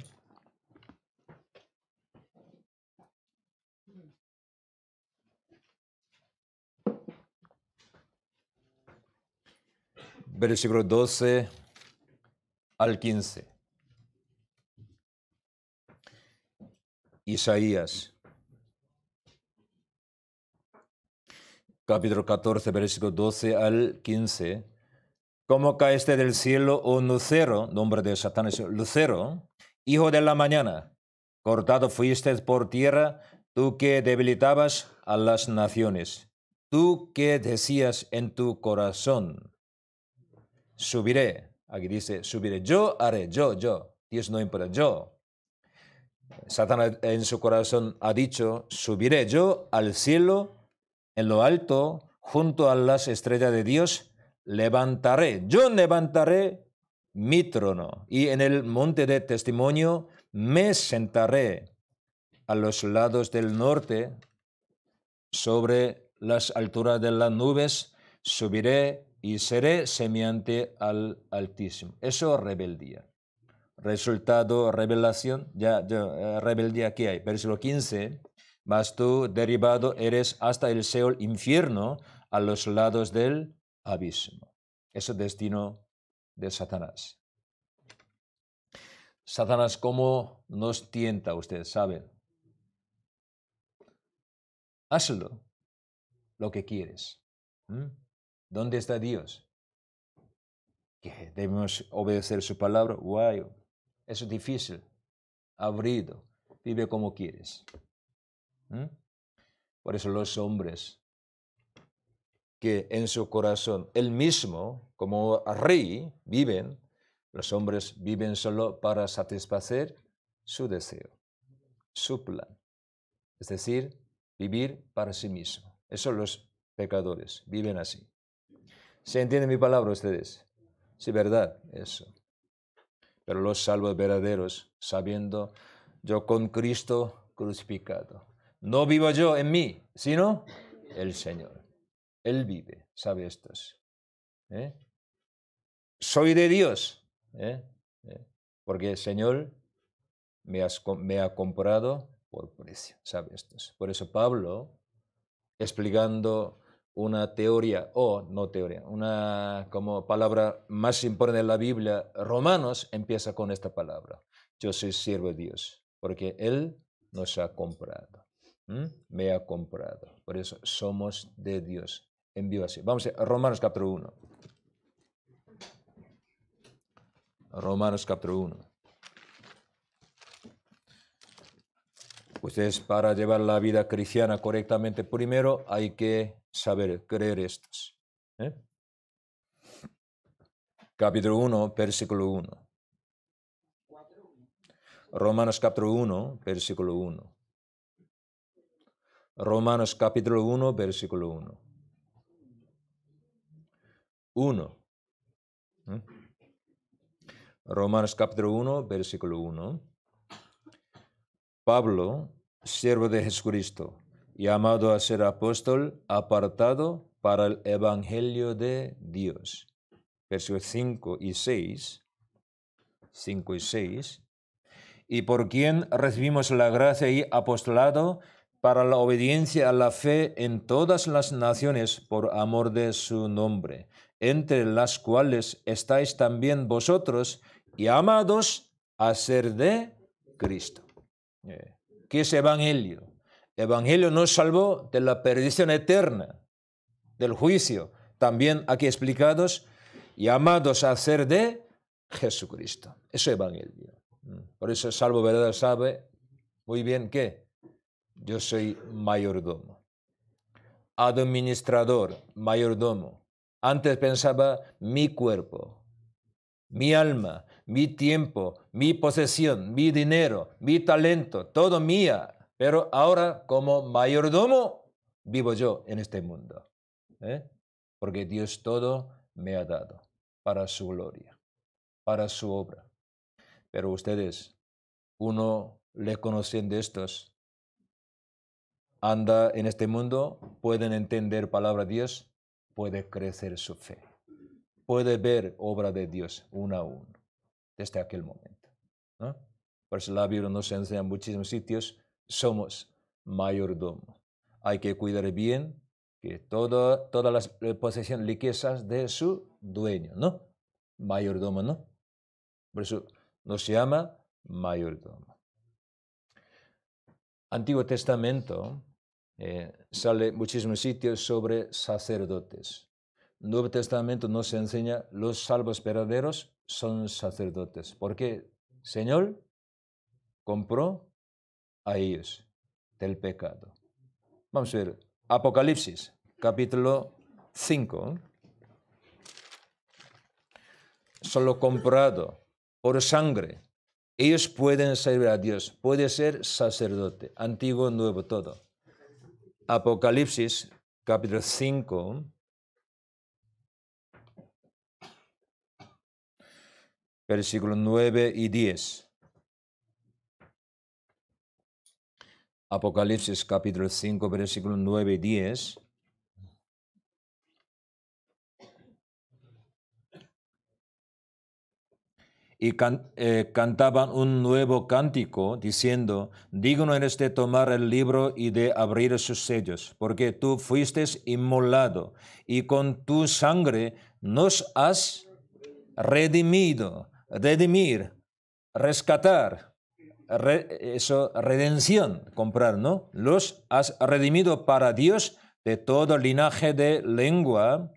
Speaker 1: Versículo 12 al 15. Isaías. Capítulo 14, versículo 12 al 15 ¿Cómo caíste del cielo, un Lucero, nombre de Satanás, Lucero, hijo de la mañana, cortado fuiste por tierra, tú que debilitabas a las naciones, tú que decías en tu corazón, subiré, aquí dice, subiré, yo haré, yo, yo, Dios no importa, yo. Satanás en su corazón ha dicho, subiré yo al cielo, en lo alto, junto a las estrellas de Dios, levantaré, yo levantaré mi trono y en el monte de testimonio me sentaré a los lados del norte, sobre las alturas de las nubes, subiré y seré semiante al Altísimo. Eso rebeldía. Resultado, revelación, ya, eh, rebeldía aquí hay, versículo 15, mas tú derivado eres hasta el Seol infierno a los lados del abismo. Es el destino de Satanás. Satanás, ¿cómo nos tienta? Ustedes saben. Hazlo lo que quieres. ¿Dónde está Dios? Que debemos obedecer su palabra. Guay, eso es difícil. Abrido. Vive como quieres. Por eso los hombres que en su corazón, él mismo, como rey, viven, los hombres viven solo para satisfacer su deseo, su plan. Es decir, vivir para sí mismo. Eso los pecadores viven así. ¿Se entiende mi palabra ustedes? Sí, verdad, eso. Pero los salvos verdaderos, sabiendo, yo con Cristo crucificado. No vivo yo en mí, sino el Señor. Él vive, sabe esto? ¿eh? Soy de Dios, ¿eh? ¿Eh? porque el Señor me, ha comprado por precio, sabe estos. Por eso Pablo, explicando una teoría, o no teoría, una como palabra más importante de la Biblia, Romanos empieza con esta palabra. Yo soy siervo de Dios, porque Él nos ha comprado me ha comprado. Por eso somos de Dios. Envío así. Vamos a Romanos capítulo 1. Romanos capítulo 1. Ustedes para llevar la vida cristiana correctamente, primero hay que saber creer estas. ¿eh? Capítulo 1, versículo 1. Romanos capítulo 1, versículo 1. Romanos capítulo 1, versículo 1. 1. ¿Mm? Romanos capítulo 1, versículo 1. Pablo, siervo de Jesucristo, llamado a ser apóstol, apartado para el Evangelio de Dios. Versos 5 y 6. 5 y 6. Y por quien recibimos la gracia y apostolado para la obediencia a la fe en todas las naciones por amor de su nombre, entre las cuales estáis también vosotros llamados a ser de Cristo. Eh, ¿Qué es Evangelio? Evangelio nos salvó de la perdición eterna, del juicio, también aquí explicados, llamados a ser de Jesucristo. Eso es Evangelio. Mm, por eso Salvo Verdad sabe muy bien qué yo soy mayordomo. Administrador, mayordomo. Antes pensaba mi cuerpo, mi alma, mi tiempo, mi posesión, mi dinero, mi talento, todo mía. Pero ahora como mayordomo vivo yo en este mundo. ¿eh? Porque Dios todo me ha dado para su gloria, para su obra. Pero ustedes, uno le conocen de estos anda en este mundo, pueden entender palabra de Dios, puede crecer su fe, puede ver obra de Dios uno a uno desde aquel momento. ¿no? Por eso la Biblia nos enseña en muchísimos sitios, somos mayordomo. Hay que cuidar bien que toda, todas las eh, posesiones, riquezas de su dueño, ¿no? Mayordomo, ¿no? Por eso nos llama mayordomo. Antiguo Testamento, eh, sale muchísimos sitios sobre sacerdotes. Nuevo Testamento nos enseña los salvos verdaderos son sacerdotes, porque Señor compró a ellos del pecado. Vamos a ver, Apocalipsis, capítulo 5. ¿eh? Solo comprado por sangre. Ellos pueden servir a Dios, puede ser sacerdote, antiguo, nuevo, todo. Apocalipsis capítulo 5, versículo 9 y 10. Apocalipsis capítulo 5, versículo 9 y 10. y eh, cantaban un nuevo cántico diciendo, digno eres de tomar el libro y de abrir sus sellos, porque tú fuiste inmolado y con tu sangre nos has redimido, redimir, rescatar, eso, redención, comprar, ¿no? Los has redimido para Dios de todo linaje de lengua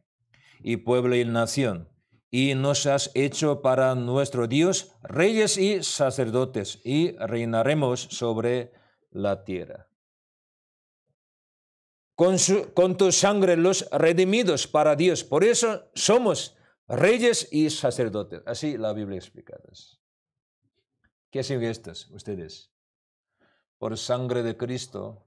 Speaker 1: y pueblo y nación y nos has hecho para nuestro Dios reyes y sacerdotes, y reinaremos sobre la tierra. Con, tu sangre los redimidos para Dios. Por eso somos reyes y sacerdotes. Así la Biblia explicadas ¿Qué siguen estas ustedes? Por sangre de Cristo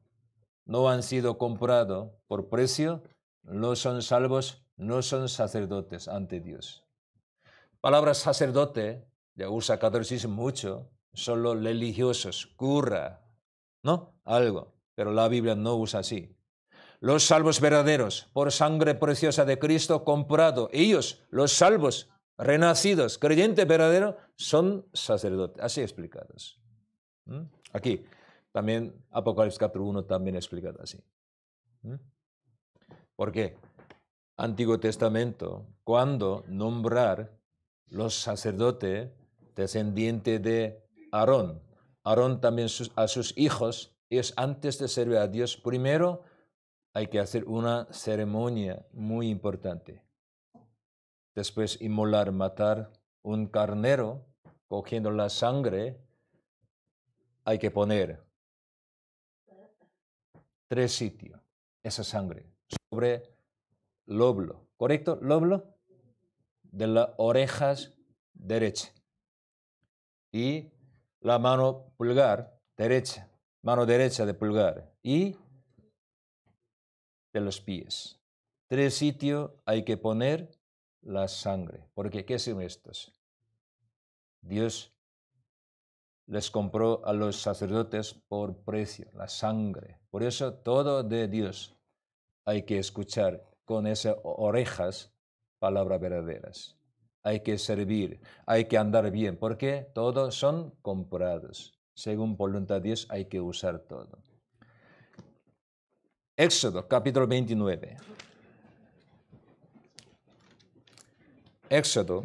Speaker 1: no han sido comprados por precio, no son salvos, no son sacerdotes ante Dios palabra sacerdote ya usa catolicismo mucho, solo religiosos, curra, ¿no? Algo, pero la Biblia no usa así. Los salvos verdaderos, por sangre preciosa de Cristo comprado, ellos, los salvos, renacidos, creyentes verdaderos, son sacerdotes, así explicados. Aquí, también Apocalipsis capítulo 1 también explicado así. ¿Por qué? Antiguo Testamento, cuando nombrar los sacerdotes descendientes de Aarón. Aarón también a sus hijos, es antes de servir a Dios, primero hay que hacer una ceremonia muy importante. Después inmolar, matar un carnero, cogiendo la sangre, hay que poner tres sitios, esa sangre, sobre Loblo, ¿correcto? Loblo? de las orejas derecha y la mano pulgar derecha, mano derecha de pulgar y de los pies. Tres sitios hay que poner la sangre, porque ¿qué son estos? Dios les compró a los sacerdotes por precio, la sangre. Por eso todo de Dios hay que escuchar con esas orejas palabras verdaderas. Hay que servir, hay que andar bien, porque todos son comprados. Según voluntad de Dios hay que usar todo. Éxodo capítulo 29. Éxodo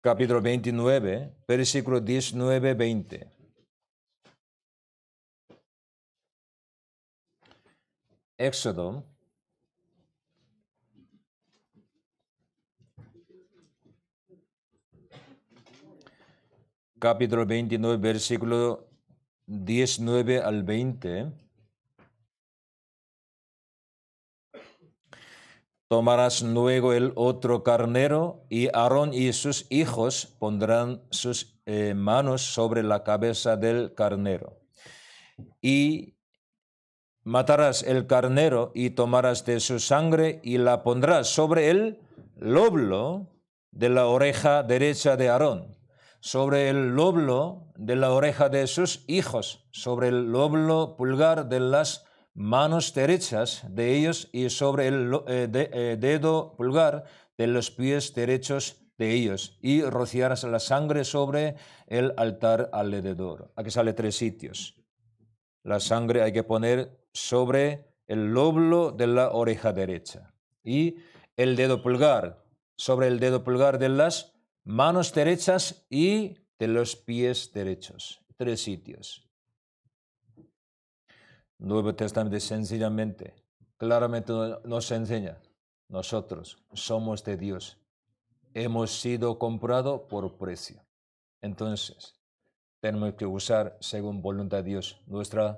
Speaker 1: capítulo 29, versículo 19-20. Éxodo capítulo 29, versículo 19 al 20. Tomarás luego el otro carnero y Aarón y sus hijos pondrán sus eh, manos sobre la cabeza del carnero. Y matarás el carnero y tomarás de su sangre y la pondrás sobre el lóbulo de la oreja derecha de Aarón sobre el loblo de la oreja de sus hijos, sobre el loblo pulgar de las manos derechas de ellos y sobre el eh, eh, dedo pulgar de los pies derechos de ellos y rociarás la sangre sobre el altar alrededor. Aquí sale tres sitios. La sangre hay que poner sobre el loblo de la oreja derecha y el dedo pulgar, sobre el dedo pulgar de las manos derechas y de los pies derechos. Tres sitios. Nuevo Testamento sencillamente, claramente nos enseña, nosotros somos de Dios, hemos sido comprados por precio. Entonces, tenemos que usar según voluntad de Dios nuestras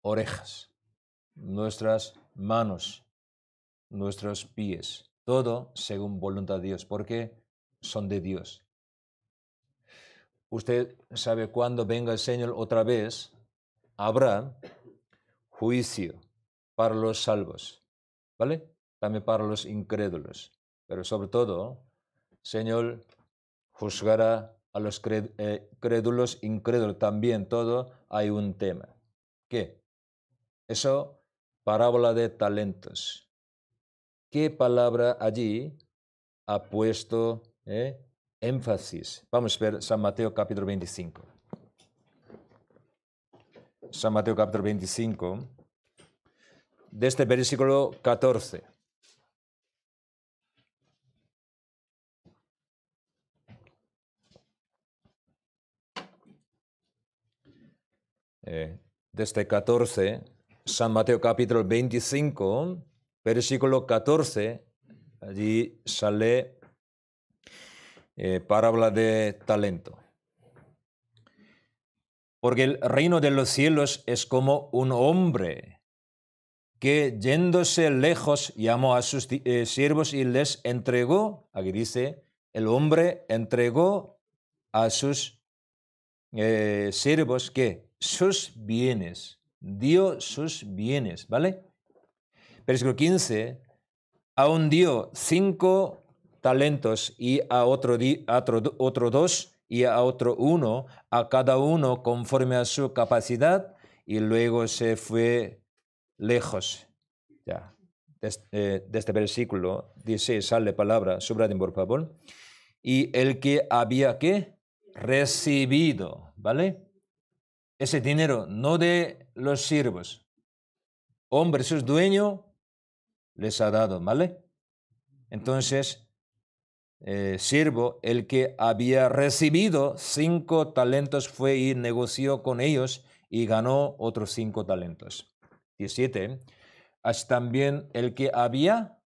Speaker 1: orejas, nuestras manos, nuestros pies, todo según voluntad de Dios, porque son de Dios. Usted sabe cuando venga el Señor otra vez, habrá juicio para los salvos, ¿vale? También para los incrédulos. Pero sobre todo, Señor juzgará a los eh, crédulos, incrédulos también, todo hay un tema. ¿Qué? Eso, parábola de talentos. ¿Qué palabra allí ha puesto ¿Eh? énfasis. Vamos a ver San Mateo capítulo 25. San Mateo capítulo 25, de este versículo 14. Eh, desde 14, este San Mateo capítulo 25, versículo 14, allí sale eh, parábola de talento. Porque el reino de los cielos es como un hombre que yéndose lejos llamó a sus eh, siervos y les entregó, aquí dice, el hombre entregó a sus eh, siervos que sus bienes, dio sus bienes, ¿vale? Versículo 15, aún dio cinco talentos y a otro, a otro, otro dos y a otro uno, a cada uno conforme a su capacidad, y luego se fue lejos. Ya. Eh, de este versículo dice sale palabra, subrayen Y el que había que recibido, ¿vale? Ese dinero, no de los siervos. Hombre, su dueño les ha dado, ¿vale? Entonces, Sirvo, eh, siervo, el que había recibido cinco talentos, fue y negoció con ellos y ganó otros cinco talentos. 17. Así también el que había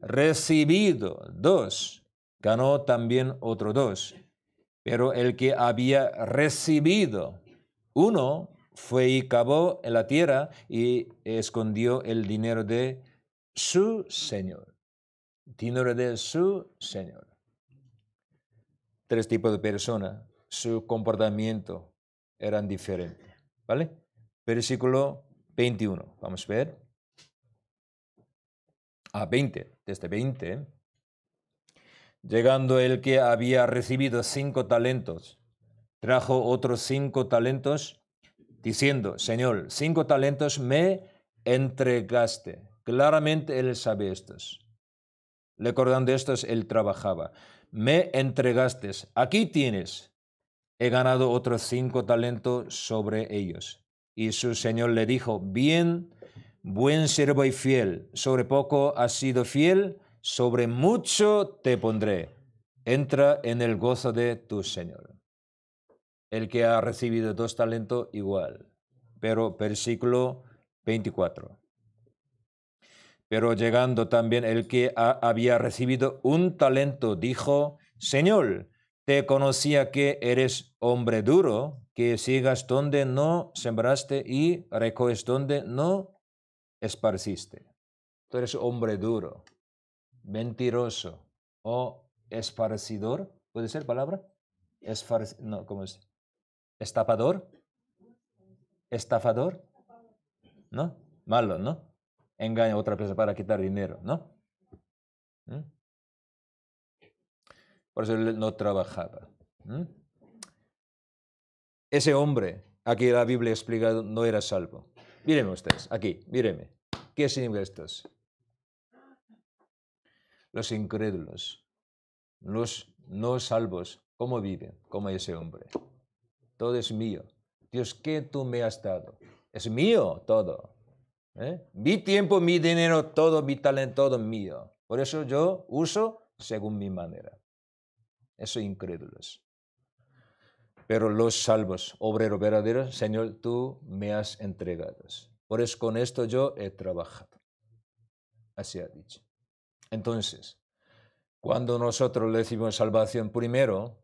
Speaker 1: recibido dos, ganó también otro dos. Pero el que había recibido uno fue y cavó en la tierra y escondió el dinero de su señor dinero de su Señor. Tres tipos de personas, su comportamiento eran diferentes. ¿Vale? Versículo 21, vamos a ver. A 20, desde 20. Llegando el que había recibido cinco talentos, trajo otros cinco talentos, diciendo, Señor, cinco talentos me entregaste. Claramente él sabe estos Recordando esto, él trabajaba. Me entregaste, aquí tienes. He ganado otros cinco talentos sobre ellos. Y su señor le dijo, bien, buen siervo y fiel, sobre poco has sido fiel, sobre mucho te pondré. Entra en el gozo de tu señor. El que ha recibido dos talentos igual. Pero versículo 24. Pero llegando también el que había recibido un talento, dijo, Señor, te conocía que eres hombre duro, que sigas donde no sembraste y recoges donde no esparciste. Tú eres hombre duro, mentiroso o esparcidor, ¿puede ser palabra? Esfar no, ¿cómo es? ¿Estapador? ¿Estafador? ¿No? Malo, ¿no? engaña a otra persona para quitar dinero, ¿no? ¿Mm? Por eso él no trabajaba. Ese hombre, aquí la Biblia explica, no era salvo. Mírenme ustedes, aquí, mírenme. ¿Qué significa esto? Los incrédulos, los no salvos, ¿cómo viven? Como ese hombre. Todo es mío. Dios, ¿qué tú me has dado? Es mío todo. ¿eh? Mi tiempo, mi dinero, todo mi talento, todo mío. Por eso yo uso según mi manera. Eso es Pero los salvos, obreros verdaderos, Señor, tú me has entregado. Por eso con esto yo he trabajado. Así ha dicho. Entonces, cuando nosotros le decimos salvación primero,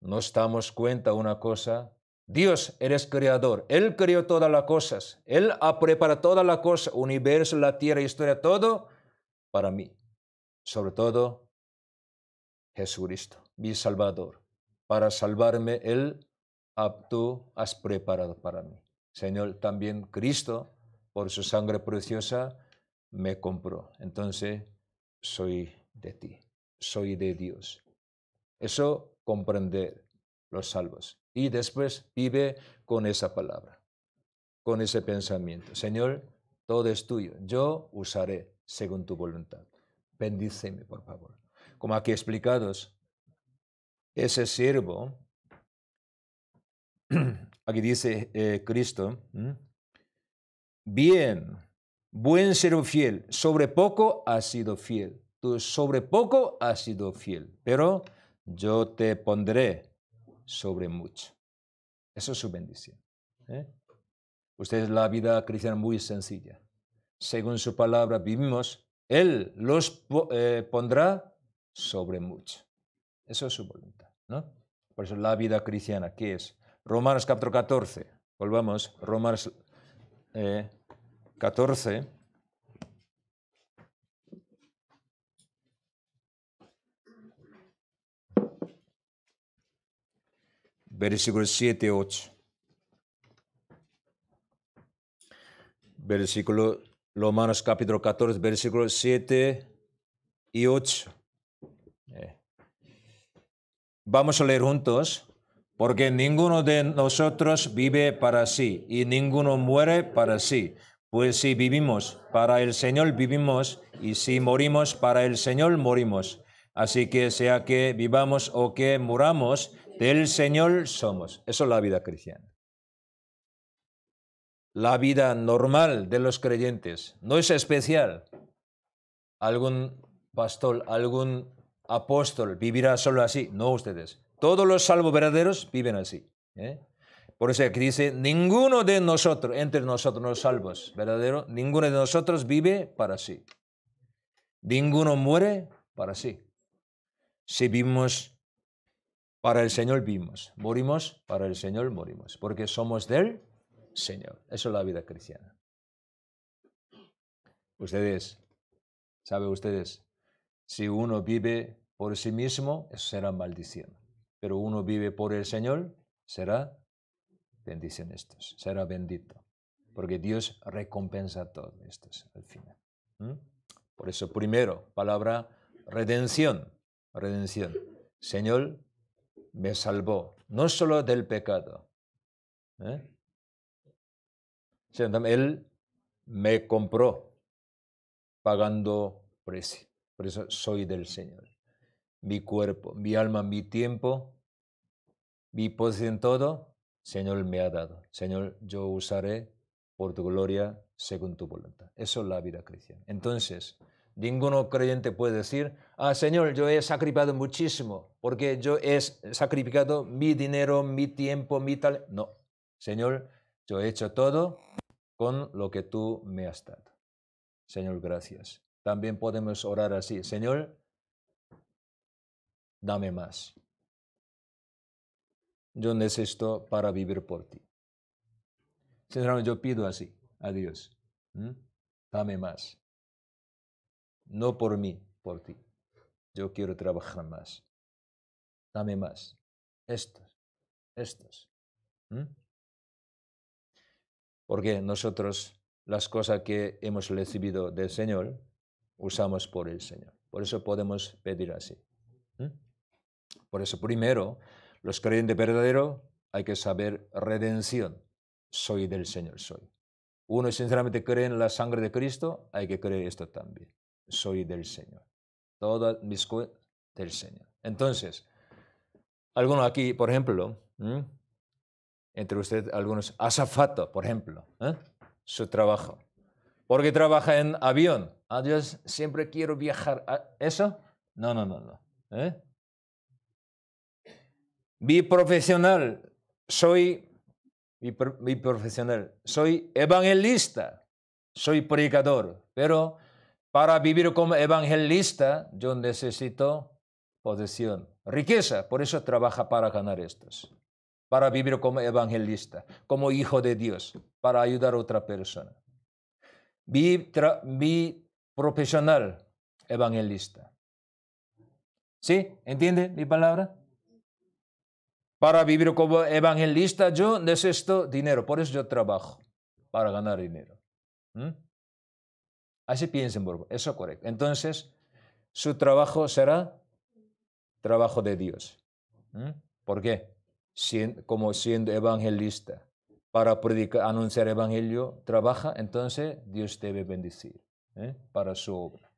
Speaker 1: nos damos cuenta una cosa Dios eres creador, Él creó todas las cosas, Él ha preparado todas las cosas, universo, la tierra, historia, todo para mí. Sobre todo, Jesucristo, mi Salvador. Para salvarme, Él ah, tú has preparado para mí. Señor, también Cristo, por su sangre preciosa, me compró. Entonces, soy de ti, soy de Dios. Eso comprender los salvos y después vive con esa palabra, con ese pensamiento. Señor, todo es tuyo, yo usaré según tu voluntad. Bendíceme, por favor. Como aquí explicados, ese siervo, aquí dice eh, Cristo, bien, buen siervo fiel, sobre poco has sido fiel, tú sobre poco has sido fiel, pero yo te pondré sobre mucho. Eso es su bendición. ¿eh? Usted es la vida cristiana muy sencilla. Según su palabra vivimos, Él los eh, pondrá sobre mucho. Eso es su voluntad. ¿no? Por eso la vida cristiana, ¿qué es? Romanos capítulo 14. Volvamos, Romanos eh, 14. versículos 7 y 8. Versículo Romanos capítulo 14, versículos 7 y 8. Eh. Vamos a leer juntos, porque ninguno de nosotros vive para sí y ninguno muere para sí. Pues si vivimos, para el Señor vivimos, y si morimos, para el Señor morimos. Así que sea que vivamos o que muramos, del Señor somos. Eso es la vida cristiana. La vida normal de los creyentes no es especial. Algún pastor, algún apóstol vivirá solo así. No ustedes. Todos los salvos verdaderos viven así. ¿eh? Por eso aquí dice, ninguno de nosotros, entre nosotros los salvos, verdaderos, ninguno de nosotros vive para sí. Ninguno muere para sí. Si vivimos para el Señor vivimos, morimos, para el Señor morimos, porque somos del Señor. Eso es la vida cristiana. Ustedes, ¿sabe ustedes? Si uno vive por sí mismo, eso será maldición. Pero uno vive por el Señor, será bendición estos, será bendito. Porque Dios recompensa todo esto al final. Por eso, primero, palabra redención. Redención. Señor, me salvó, no solo del pecado, ¿eh? Él me compró pagando precio. Por eso soy del Señor. Mi cuerpo, mi alma, mi tiempo, mi posición, todo, Señor me ha dado. Señor, yo usaré por tu gloria según tu voluntad. Eso es la vida cristiana. Entonces, Ninguno creyente puede decir, ah, Señor, yo he sacrificado muchísimo, porque yo he sacrificado mi dinero, mi tiempo, mi tal. No, Señor, yo he hecho todo con lo que tú me has dado. Señor, gracias. También podemos orar así, Señor, dame más. Yo necesito para vivir por ti. Señor, yo pido así a Dios, ¿Mm? dame más no por mí, por ti. Yo quiero trabajar más. Dame más. Estos, estos. Porque nosotros las cosas que hemos recibido del Señor usamos por el Señor. Por eso podemos pedir así. Por eso primero, los creyentes verdaderos hay que saber redención. Soy del Señor, soy. Uno sinceramente cree en la sangre de Cristo, hay que creer esto también soy del Señor. Todas mis cosas del Señor. Entonces, algunos aquí, por ejemplo, entre ustedes, algunos, azafato, por ejemplo, ¿eh? su trabajo. Porque trabaja en avión. Adiós, ah, siempre quiero viajar. Ah, ¿Eso? No, no, no, no. ¿Eh? profesional soy profesional. soy evangelista, soy predicador, pero para vivir como evangelista, yo necesito posesión, riqueza. Por eso trabaja para ganar estos. Para vivir como evangelista, como hijo de Dios, para ayudar a otra persona. Mi, profesional evangelista. ¿Sí? ¿Entiende mi palabra? Para vivir como evangelista yo necesito dinero, por eso yo trabajo, para ganar dinero. ¿Mm? Así Borgo, eso correcto. Entonces, su trabajo será trabajo de Dios. ¿Por qué? como siendo evangelista, para predicar, anunciar evangelio, trabaja, entonces Dios debe bendecir ¿eh? para su obra.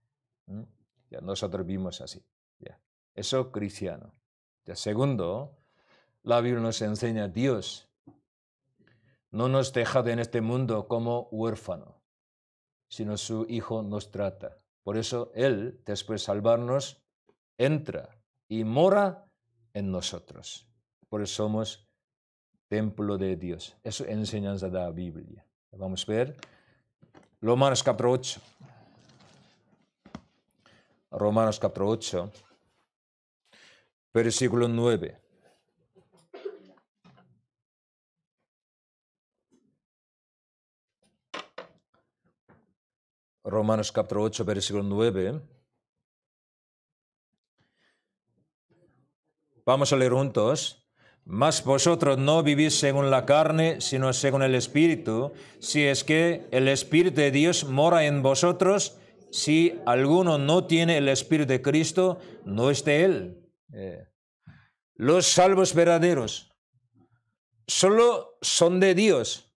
Speaker 1: Ya, nosotros vimos así. Ya. Eso cristiano. Ya, segundo, la Biblia nos enseña Dios. No nos deja en este mundo como huérfano sino su Hijo nos trata. Por eso Él, después de salvarnos, entra y mora en nosotros. Por eso somos templo de Dios. Eso es enseñanza de la Biblia. Vamos a ver. Romanos capítulo 8. Romanos capítulo 8, versículo 9. Romanos capítulo 8, versículo 9. Vamos a leer juntos. Mas vosotros no vivís según la carne, sino según el Espíritu, si es que el Espíritu de Dios mora en vosotros. Si alguno no tiene el Espíritu de Cristo, no es de él. Eh, los salvos verdaderos solo son de Dios.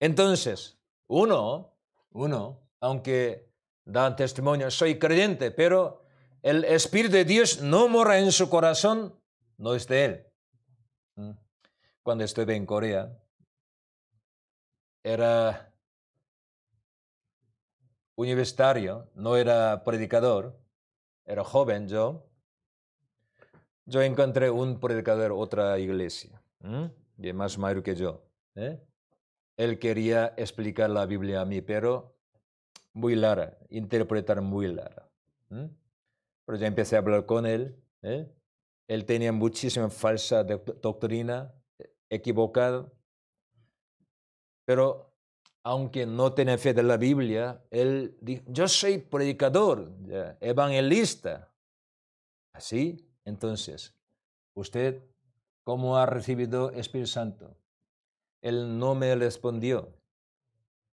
Speaker 1: Entonces, uno, uno, aunque dan testimonio, soy creyente, pero el Espíritu de Dios no mora en su corazón, no es de él. Mm. Cuando estuve en Corea, era universitario, no era predicador, era joven yo. Yo encontré un predicador, otra iglesia, y mm, más mayor que yo. ¿eh? Él quería explicar la Biblia a mí, pero muy larga, interpretar muy larga.
Speaker 2: Pero
Speaker 1: ya empecé a hablar con él. ¿eh? Él tenía muchísima falsa doctrina, eh, equivocada. Pero aunque no tenía fe de la Biblia, él dijo, yo soy predicador, evangelista. Así, entonces, usted, ¿cómo ha recibido Espíritu Santo? Él no me respondió.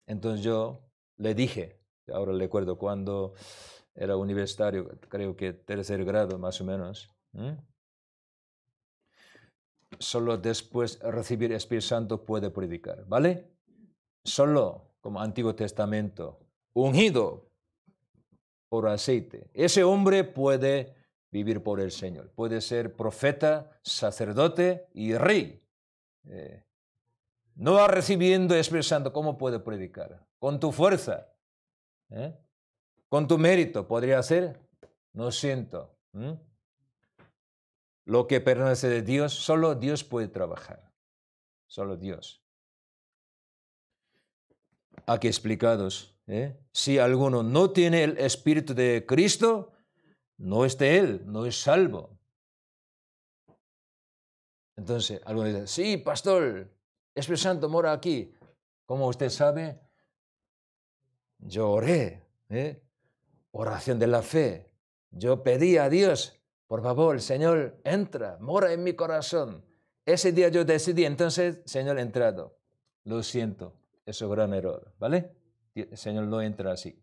Speaker 1: Entonces yo le dije, ahora le recuerdo cuando era universitario, creo que tercer grado más o menos. Solo después recibir Espíritu Santo puede predicar, ¿vale? Solo como Antiguo Testamento, ungido por aceite. Ese hombre puede vivir por el Señor, puede ser profeta, sacerdote y rey. Eh, no no recibiendo Espíritu Santo, ¿cómo puede predicar? Con tu fuerza, ¿eh? Con tu mérito podría ser, no siento. Lo que pertenece de Dios, solo Dios puede trabajar. Solo Dios. Aquí explicados. ¿eh? Si alguno no tiene el Espíritu de Cristo, no es de él, no es salvo. Entonces, algunos dicen, sí, pastor, Espíritu Santo mora aquí. Como usted sabe, yo oré, ¿eh? oración de la fe. Yo pedí a Dios, por favor, Señor, entra, mora en mi corazón. Ese día yo decidí, entonces, Señor, entrado. Lo siento, es un gran error, ¿vale? El Señor no entra así.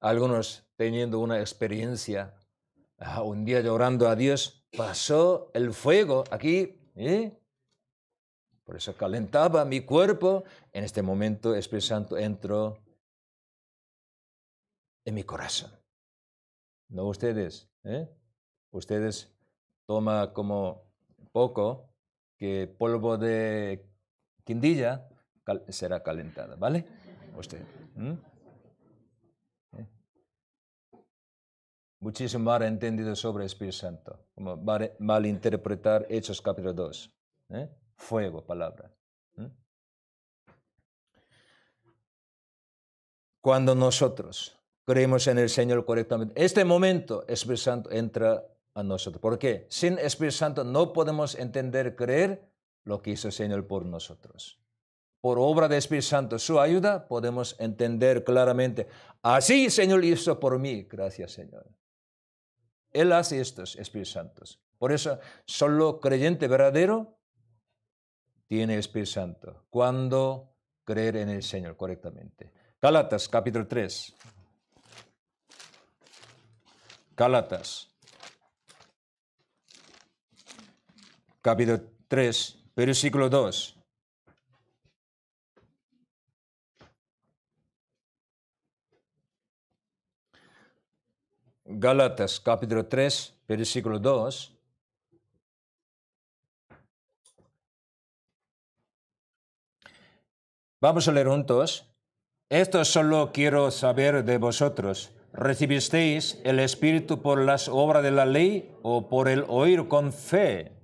Speaker 1: Algunos teniendo una experiencia, ah, un día llorando a Dios, pasó el fuego aquí, ¿eh? Por eso calentaba mi cuerpo. En este momento, Espíritu Santo entró en mi corazón. No ustedes. ¿eh? Ustedes toma como poco que polvo de quindilla será calentada, ¿vale? Usted. ¿Eh? muchísimo mal entendido sobre Espíritu Santo, como Hechos capítulo 2. ¿eh? fuego, palabra. Cuando nosotros creemos en el Señor correctamente, este momento Espíritu Santo entra a nosotros. ¿Por qué? Sin Espíritu Santo no podemos entender, creer lo que hizo el Señor por nosotros. Por obra de Espíritu Santo, su ayuda, podemos entender claramente. Así, Señor, hizo por mí. Gracias, Señor. Él hace estos Espíritu Santos. Por eso, solo creyente verdadero tiene el Espíritu Santo. ¿Cuándo creer en el Señor correctamente? Galatas, capítulo 3. Galatas, capítulo 3, versículo 2. Galatas, capítulo 3, versículo 2. Vamos a leer juntos. Esto solo quiero saber de vosotros. ¿Recibisteis el Espíritu por las obras de la ley o por el oír con fe?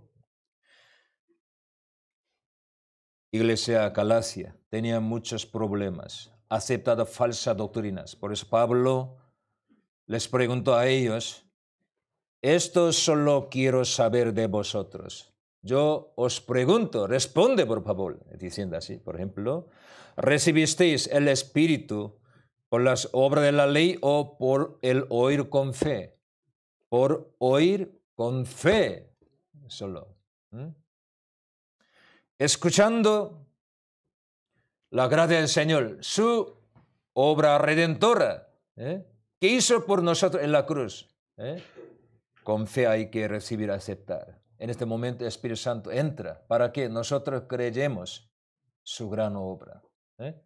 Speaker 1: Iglesia Calacia tenía muchos problemas, aceptado falsas doctrinas. Por eso Pablo les preguntó a ellos, esto solo quiero saber de vosotros. Yo os pregunto, responde por favor, diciendo así, por ejemplo, ¿recibisteis el Espíritu por las obras de la ley o por el oír con fe? Por oír con fe solo. Escuchando la gracia del Señor, su obra redentora, ¿eh? que hizo por nosotros en la cruz. ¿Eh? Con fe hay que recibir, aceptar. En este momento el Espíritu Santo entra para que nosotros creyemos su gran obra. ¿eh?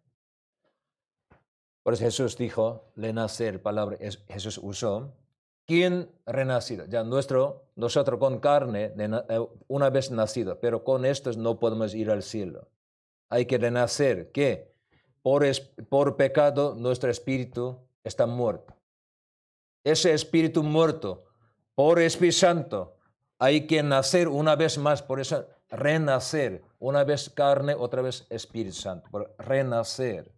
Speaker 1: Por eso Jesús dijo, le nacer, palabra Jesús usó, ¿quién renacido? Ya nuestro, nosotros con carne, eh, una vez nacido, pero con estos no podemos ir al cielo. Hay que renacer, ¿Qué? por, por pecado nuestro espíritu está muerto. Ese espíritu muerto por Espíritu Santo hay que nacer una vez más, por eso renacer, una vez carne, otra vez Espíritu Santo, por renacer.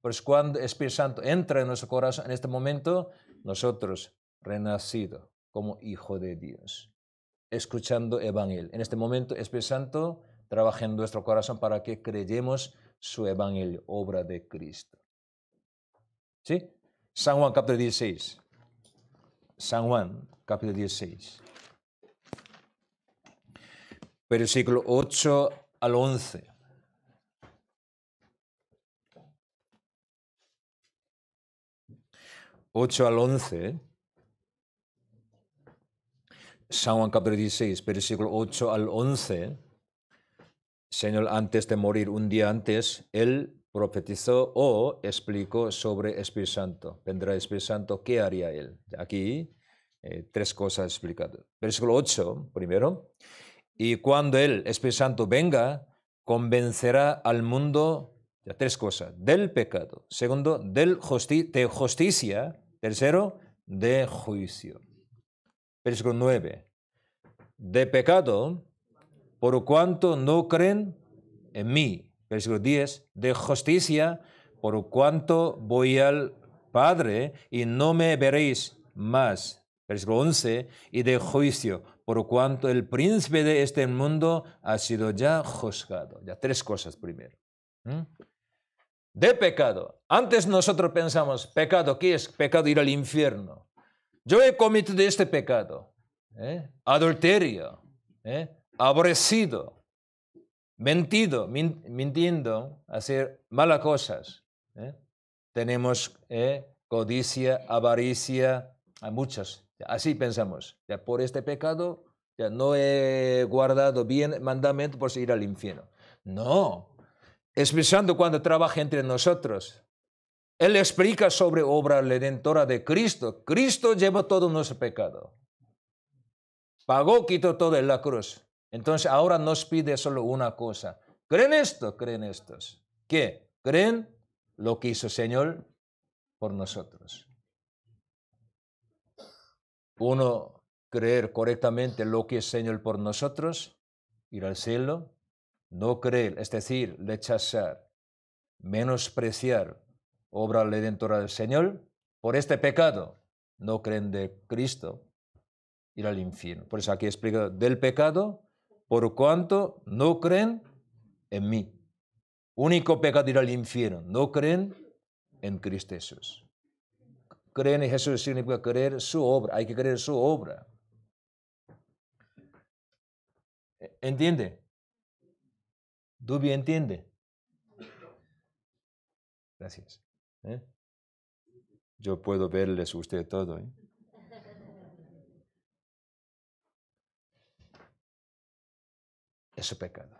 Speaker 1: Pues cuando Espíritu Santo entra en nuestro corazón en este momento, nosotros renacido como hijo de Dios, escuchando Evangelio. En este momento, Espíritu Santo trabaja en nuestro corazón para que creyemos su Evangelio, obra de Cristo. ¿Sí? San Juan capítulo 16. San Juan capítulo 16 versículo 8 al 11. 8 al 11. ¿eh? San Juan capítulo 16, versículo 8 al 11. Señor, antes de morir, un día antes, él profetizó o explicó sobre Espíritu Santo. Vendrá Espíritu Santo, ¿qué haría él? Aquí, eh, tres cosas explicadas. Versículo 8, primero. Y cuando él Espíritu Santo venga, convencerá al mundo de tres cosas. Del pecado. Segundo, de justicia. Tercero, de juicio. Versículo 9. De pecado, por cuanto no creen en mí. Versículo 10. De justicia, por cuanto voy al Padre y no me veréis más versículo 11, y de juicio, por cuanto el príncipe de este mundo ha sido ya juzgado. Ya tres cosas primero. De pecado. Antes nosotros pensamos, pecado, ¿qué es? Pecado ir al infierno. Yo he cometido este pecado. ¿eh? Adulterio. ¿eh? Aborrecido. Mentido. mintiendo. Hacer malas cosas. ¿eh? Tenemos ¿eh? codicia, avaricia, hay muchas Así pensamos. Ya por este pecado ya no he guardado bien mandamiento por seguir al infierno. No. pensando cuando trabaja entre nosotros. Él explica sobre obra redentora de Cristo. Cristo lleva todo nuestro pecado. Pagó, quitó todo en la cruz. Entonces ahora nos pide solo una cosa. ¿Creen esto? ¿Creen estos? ¿Qué? ¿Creen lo que hizo Señor por nosotros? Uno, creer correctamente lo que es Señor por nosotros, ir al cielo. No creer, es decir, rechazar, menospreciar obra redentora del Señor por este pecado. No creen de Cristo, ir al infierno. Por eso aquí explica del pecado, por cuanto no creen en mí. Único pecado ir al infierno, no creen en Cristo Jesús. Creer en Jesús significa creer su obra. Hay que creer su obra. E, ¿Entiende? Dubi entiende. Gracias. ¿eh? Yo puedo verles usted todo. Eso ¿eh? Es pecado.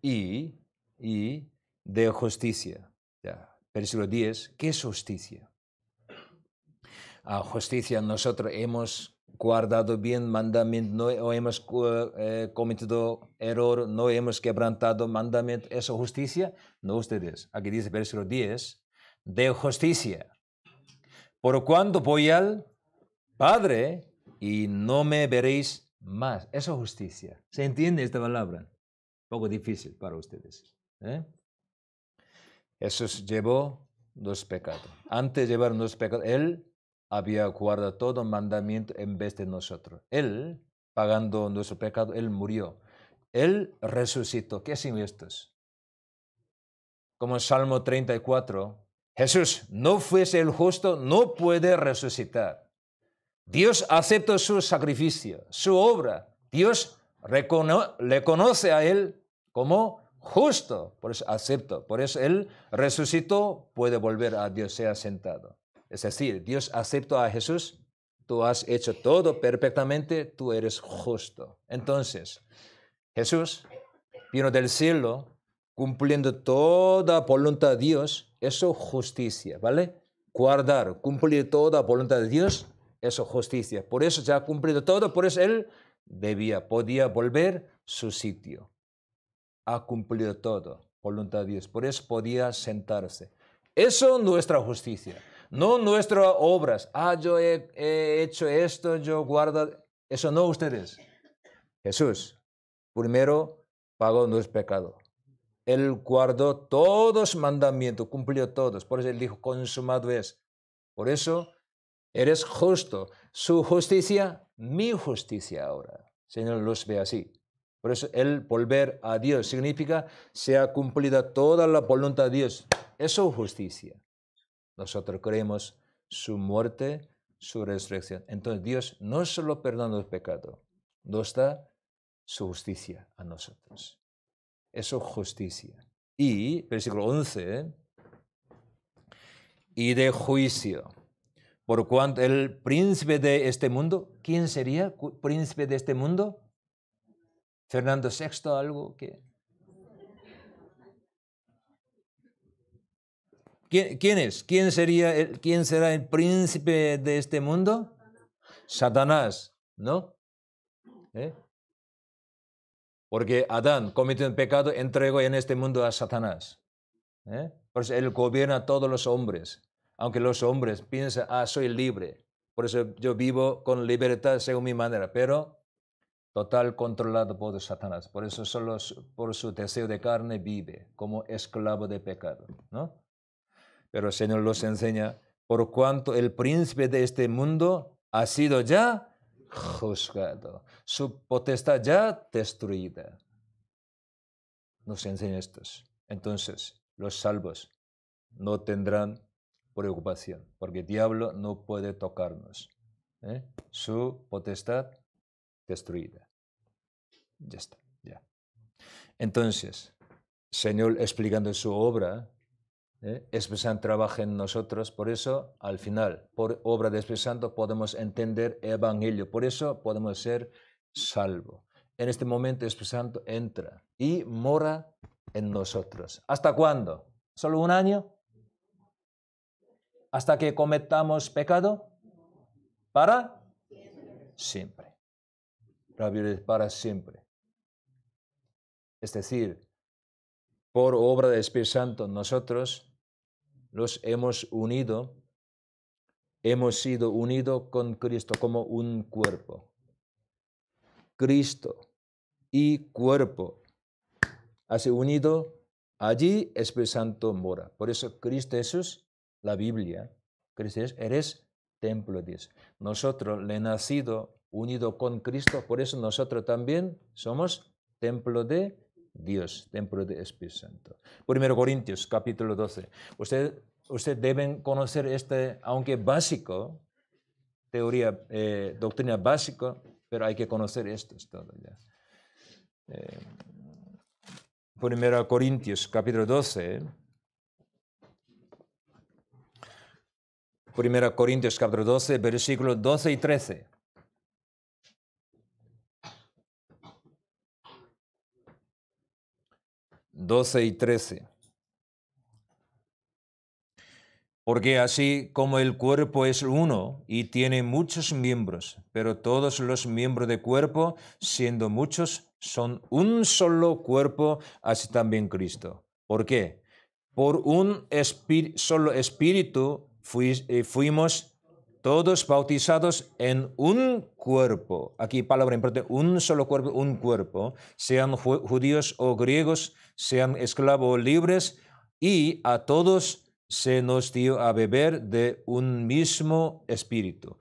Speaker 1: Y, y de justicia. Ya. Versículo 10. ¿Qué es justicia? a justicia, nosotros hemos guardado bien mandamiento, no hemos eh, cometido error, no hemos quebrantado mandamiento. ¿Eso justicia? No ustedes. Aquí dice versículo 10, de justicia. Por cuando voy al Padre y no me veréis más. Eso es justicia. ¿Se entiende esta palabra? Un poco difícil para ustedes. ¿eh? Eso Jesús llevó dos pecados. Antes llevaron los pecados, Él había guardado todo mandamiento en vez de nosotros. Él, pagando nuestro pecado, Él murió. Él resucitó. ¿Qué hacen estos? Como en Salmo 34, Jesús no fuese el justo, no puede resucitar. Dios aceptó su sacrificio, su obra. Dios le conoce a Él como justo, por eso acepto. Por eso Él resucitó, puede volver a Dios, sea sentado. Es decir, Dios aceptó a Jesús, tú has hecho todo perfectamente, tú eres justo. Entonces, Jesús vino del cielo cumpliendo toda voluntad de Dios, eso es justicia, ¿vale? Guardar, cumplir toda voluntad de Dios, eso justicia. Por eso ya ha cumplido todo, por eso él debía, podía volver su sitio. Ha cumplido todo, voluntad de Dios, por eso podía sentarse. Eso es nuestra justicia. No nuestras obras. Ah, yo he, hecho esto, yo guardo. Eso no ustedes. Jesús primero pagó nuestro pecado. Él guardó todos mandamientos, cumplió todos. Por eso él dijo, consumado es. Por eso eres justo. Su justicia, mi justicia ahora. Señor los ve así. Por eso el volver a Dios significa sea cumplida toda la voluntad de Dios. Eso es justicia. Nosotros creemos su muerte, su resurrección. Entonces Dios no solo perdona el pecado, nos da su justicia a nosotros. Eso es justicia. Y, versículo 11, y de juicio. Por cuanto el príncipe de este mundo, ¿quién sería príncipe de este mundo? Fernando VI, algo que ¿Quién, es? ¿Quién, sería ¿Quién será el príncipe de este mundo? Satanás, ¿no? ¿Eh? Porque Adán cometió un pecado, entregó en este mundo a Satanás. ¿eh? Por eso él gobierna a todos los hombres, aunque los hombres piensan, ah, soy libre. Por eso yo vivo con libertad según mi manera, pero total controlado por Satanás. Por eso solo por su deseo de carne vive como esclavo de pecado. ¿no? Pero el Señor los enseña, por cuanto el príncipe de este mundo ha sido ya juzgado, su potestad ya destruida. Nos enseña estos. Entonces, los salvos no tendrán preocupación, porque el diablo no puede tocarnos. ¿eh? Su potestad destruida. Ya está, ya. Entonces, Señor explicando su obra, ¿eh? Espíritu Santo trabaja en nosotros, por eso al final, por obra de Espíritu Santo, podemos entender el Evangelio, por eso podemos ser salvos. En este momento Espíritu Santo entra y mora en nosotros. ¿Hasta cuándo? ¿Solo un año? ¿Hasta que cometamos pecado? ¿Para? Siempre. Para siempre. Es decir, por obra de Espíritu Santo nosotros los hemos unido, hemos sido unidos con Cristo como un cuerpo. Cristo y cuerpo. así unido allí Espíritu Santo mora. Por eso Cristo Jesús, la Biblia, Cristo eres templo de Dios. Nosotros le nacido unido con Cristo, por eso nosotros también somos templo de Dios, templo de Espíritu Santo. Primero Corintios capítulo 12. Usted, usted deben conocer este, aunque básico, teoría, eh, doctrina básica, pero hay que conocer esto. todavía. Eh, Corintios capítulo 12. 1 Corintios capítulo 12, versículos 12 y 13. 12 y 13. Porque así como el cuerpo es uno y tiene muchos miembros, pero todos los miembros de cuerpo, siendo muchos, son un solo cuerpo, así también Cristo. ¿Por qué? Por un solo espíritu eh, fuimos todos bautizados en un cuerpo. Aquí palabra importante, un solo cuerpo, un cuerpo, sean judíos o griegos, sean esclavos libres, y a todos se nos dio a beber de un mismo espíritu.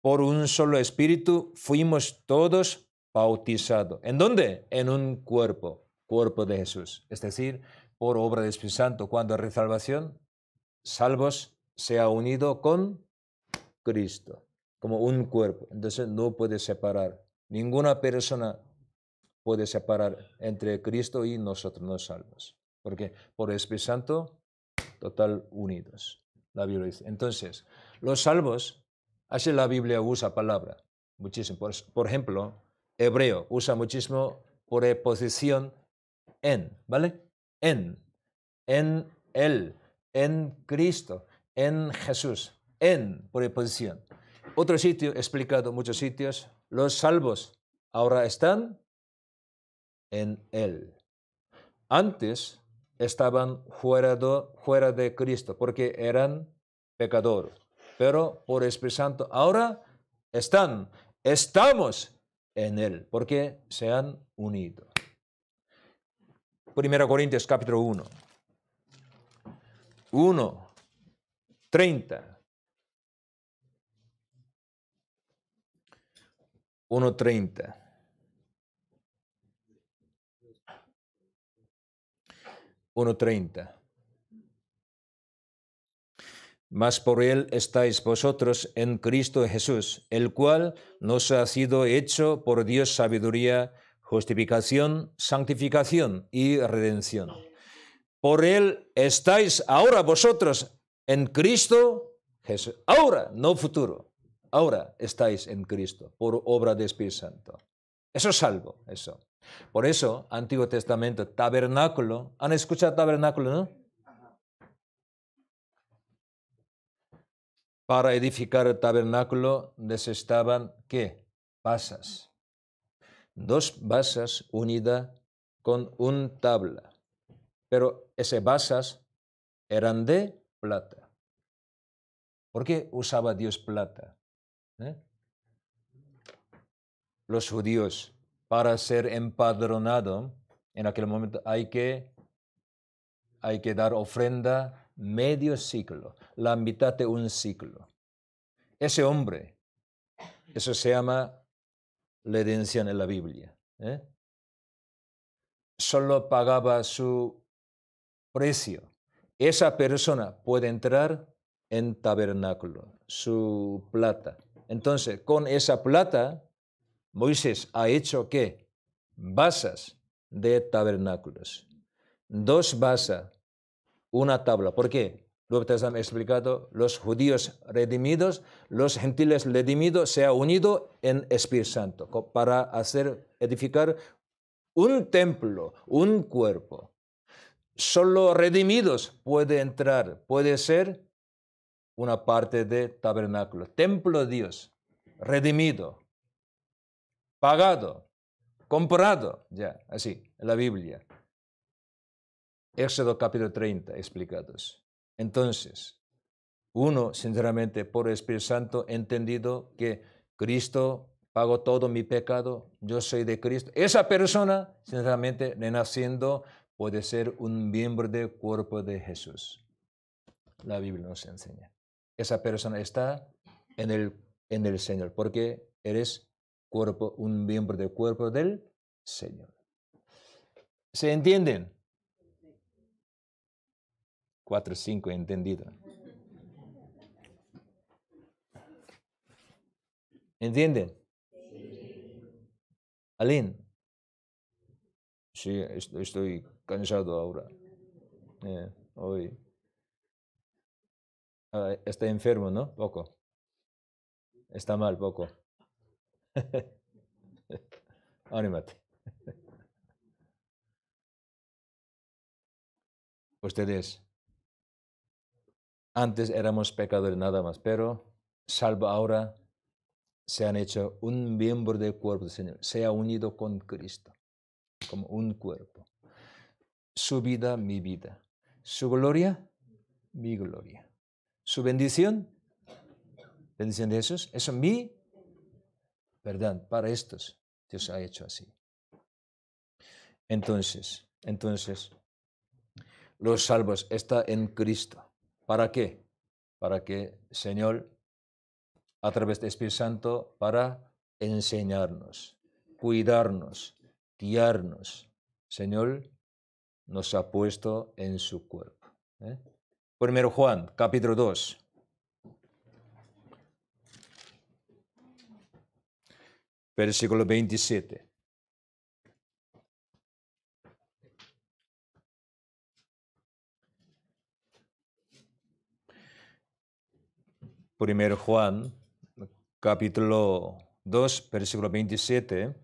Speaker 1: Por un solo espíritu fuimos todos bautizados. ¿En dónde? En un cuerpo, cuerpo de Jesús. Es decir, por obra del Espíritu Santo, cuando hay salvación, salvos se ha unido con Cristo, como un cuerpo. Entonces no puede separar. Ninguna persona puede separar entre Cristo y nosotros los salvos. Porque por Espíritu Santo, total unidos. La Biblia dice. Entonces, los salvos, así la Biblia usa palabra, muchísimo. Por, ejemplo, hebreo usa muchísimo por preposición en, ¿vale? En, en Él, en Cristo, en Jesús, en por preposición. Otro sitio, explicado muchos sitios, los salvos ahora están en él. Antes estaban fuera de, fuera de Cristo porque eran pecadores, pero por Espíritu Santo ahora están, estamos en él porque se han unido. 1 Corintios capítulo 1. 1, 30. 1.30. 1.30. Mas por él estáis vosotros en Cristo Jesús, el cual nos ha sido hecho por Dios sabiduría, justificación, santificación y redención. Por él estáis ahora vosotros en Cristo Jesús. Ahora, no futuro. Ahora estáis en Cristo por obra de Espíritu Santo. Eso es algo, eso. Por eso, Antiguo Testamento, tabernáculo. ¿Han escuchado tabernáculo, no? Para edificar el tabernáculo necesitaban, ¿qué? Basas. Dos basas unidas con un tabla. Pero esas basas eran de plata. ¿Por qué usaba Dios plata? ¿Eh? Los judíos para ser empadronado, en aquel momento hay que, hay que dar ofrenda medio ciclo, la mitad de un ciclo. Ese hombre, eso se llama la herencia en la Biblia. ¿eh? Solo pagaba su precio. Esa persona puede entrar en tabernáculo, su plata. Entonces, con esa plata, Moisés ha hecho ¿qué? basas de tabernáculos, dos basas, una tabla. ¿Por qué? Luego te han explicado, los judíos redimidos, los gentiles redimidos, se ha unido en Espíritu Santo para hacer, edificar un templo, un cuerpo. Solo redimidos puede entrar, puede ser una parte de tabernáculo, templo de Dios, redimido, pagado, comprado, ya, así, en la Biblia. Éxodo capítulo 30, explicados. Entonces, uno, sinceramente, por Espíritu Santo, entendido que Cristo pagó todo mi pecado, yo soy de Cristo. Esa persona, sinceramente, renaciendo, puede ser un miembro del cuerpo de Jesús. La Biblia nos enseña. Esa persona está en el, en el Señor, porque eres un miembro del cuerpo del Señor. ¿Se entienden? Cuatro, cinco, entendido. ¿Entienden? ¿Alín? Sí, estoy cansado ahora. Eh, hoy. Ah, está enfermo, ¿no? Poco. Está mal, poco. Anímate. Ustedes, antes éramos pecadores nada más, pero salvo ahora se han hecho un miembro del cuerpo del Señor, se ha unido con Cristo, como un cuerpo. Su vida, mi vida. Su gloria, mi gloria. Su bendición, bendición de Jesús, eso mi ¿verdad? Para estos Dios ha hecho así. Entonces, entonces, los salvos están en Cristo. ¿Para qué? Para que Señor, a través del Espíritu Santo, para enseñarnos, cuidarnos, guiarnos. Señor nos ha puesto en su cuerpo. ¿eh? Primero Juan, capítulo 2, versículo 27. Primero Juan, capítulo 2, versículo 27.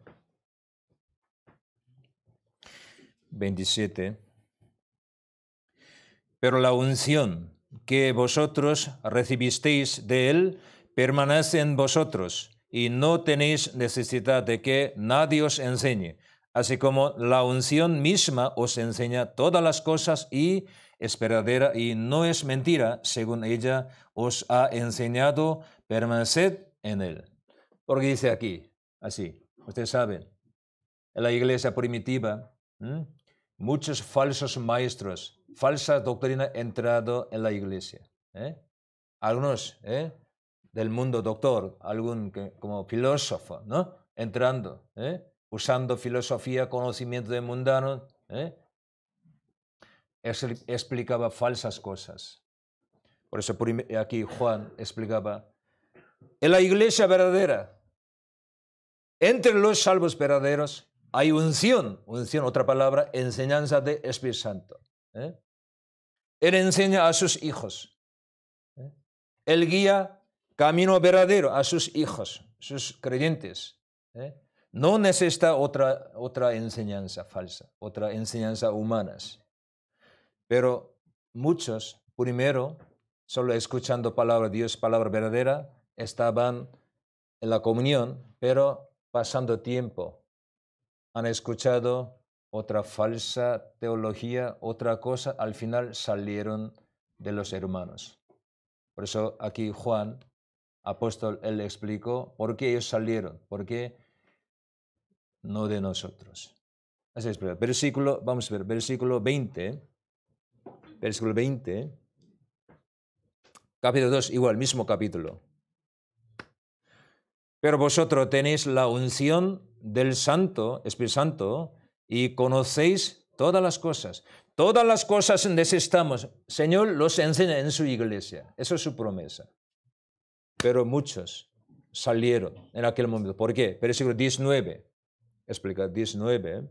Speaker 1: 27. Pero la unción que vosotros recibisteis de Él permanece en vosotros y no tenéis necesidad de que nadie os enseñe, así como la unción misma os enseña todas las cosas y es verdadera y no es mentira, según ella os ha enseñado, permaneced en él. Porque dice aquí, así, ustedes saben, en la iglesia primitiva, muchos falsos maestros, falsa doctrina entrado en la iglesia. ¿eh? Algunos, ¿eh? del mundo doctor, algún como filósofo, ¿no? Entrando, ¿eh? usando filosofía, conocimiento de mundano, ¿eh? explicaba falsas cosas. Por eso aquí Juan explicaba, en la iglesia verdadera, entre los salvos verdaderos, hay unción, unción, otra palabra, enseñanza de Espíritu Santo. ¿eh? Él enseña a sus hijos. Él guía camino verdadero a sus hijos, sus creyentes. ¿eh? No necesita otra, otra enseñanza falsa, otra enseñanza humanas. Pero muchos, primero, solo escuchando palabra de Dios, palabra verdadera, estaban en la comunión, pero pasando tiempo han escuchado otra falsa teología, otra cosa, al final salieron de los hermanos. Por eso aquí Juan apóstol, él le explicó por qué ellos salieron, por qué no de nosotros. versículo, vamos a ver, versículo 20, versículo 20, capítulo 2, igual, mismo capítulo. Pero vosotros tenéis la unción del Santo, Espíritu Santo, y conocéis todas las cosas. Todas las cosas estamos Señor los enseña en su iglesia. Eso es su promesa pero muchos salieron en aquel momento. ¿Por qué? Versículo 19, explica 19.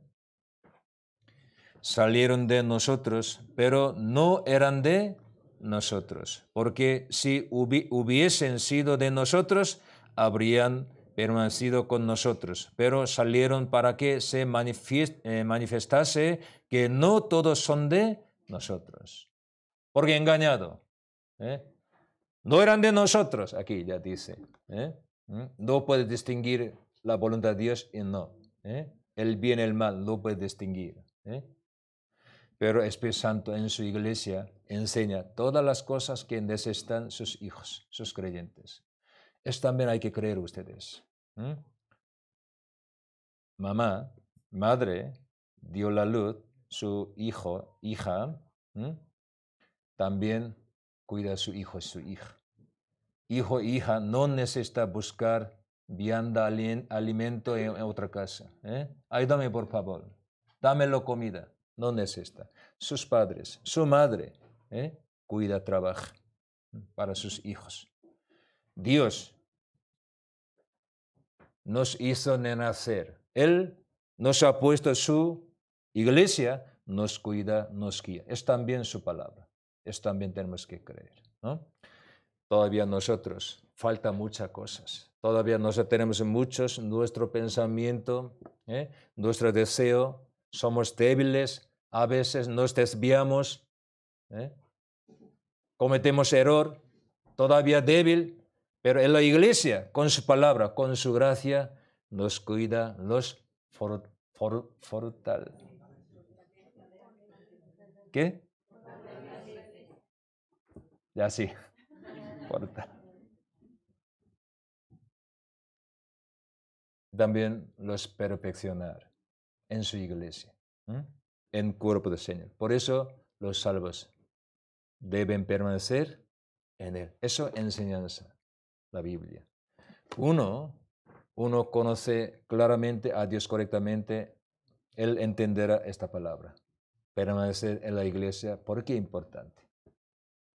Speaker 1: Salieron de nosotros, pero no eran de nosotros, porque si hubiesen sido de nosotros, habrían permanecido con nosotros, pero salieron para que se eh, manifestase que no todos son de nosotros. Porque engañado. ¿eh? No eran de nosotros, aquí ya dice. ¿eh? ¿Mm? No puede distinguir la voluntad de Dios y no. ¿eh? El bien y el mal no puede distinguir. ¿eh? Pero Espíritu Santo en su iglesia enseña todas las cosas que necesitan sus hijos, sus creyentes. Eso también hay que creer ustedes. Mamá, madre, dio la luz, su hijo, hija, también cuida a su hijo y su hija. Hijo hija no necesita buscar vianda, alimento en otra casa. ¿eh? Ayúdame por favor, dámelo comida. No necesita. Sus padres, su madre, ¿eh? cuida, trabaja para sus hijos. Dios nos hizo nacer. Él nos ha puesto su iglesia, nos cuida, nos guía. Es también su palabra. Esto también tenemos que creer. ¿no? Todavía nosotros falta muchas cosas. Todavía nosotros tenemos muchos, nuestro pensamiento, ¿eh? nuestro deseo, somos débiles, a veces nos desviamos, ¿eh? cometemos error, todavía débil, pero en la iglesia, con su palabra, con su gracia, nos cuida, nos for, fortalece. ¿Qué? Ya sí. Importa. También los perfeccionar en su iglesia, en cuerpo del Señor. Por eso los salvos deben permanecer en Él. Eso enseñanza la Biblia. Uno, uno conoce claramente a Dios correctamente, Él entenderá esta palabra. Permanecer en la iglesia, ¿por qué importante?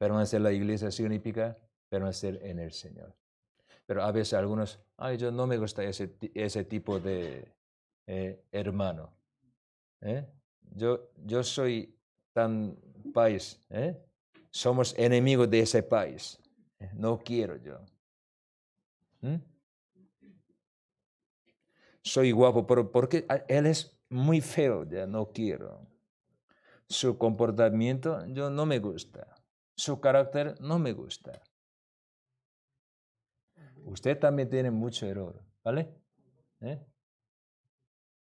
Speaker 1: permanecer en la iglesia significa permanecer en el Señor. Pero a veces algunos, ay, yo no me gusta ese, ese tipo de eh, hermano. ¿eh? Yo, yo soy tan país, ¿eh? somos enemigos de ese país. No quiero yo. ¿Mm? Soy guapo, pero porque ah, él es muy feo, ya no quiero. Su comportamiento yo no me gusta. Su carácter no me gusta. Usted también tiene mucho error, ¿vale? ¿Eh?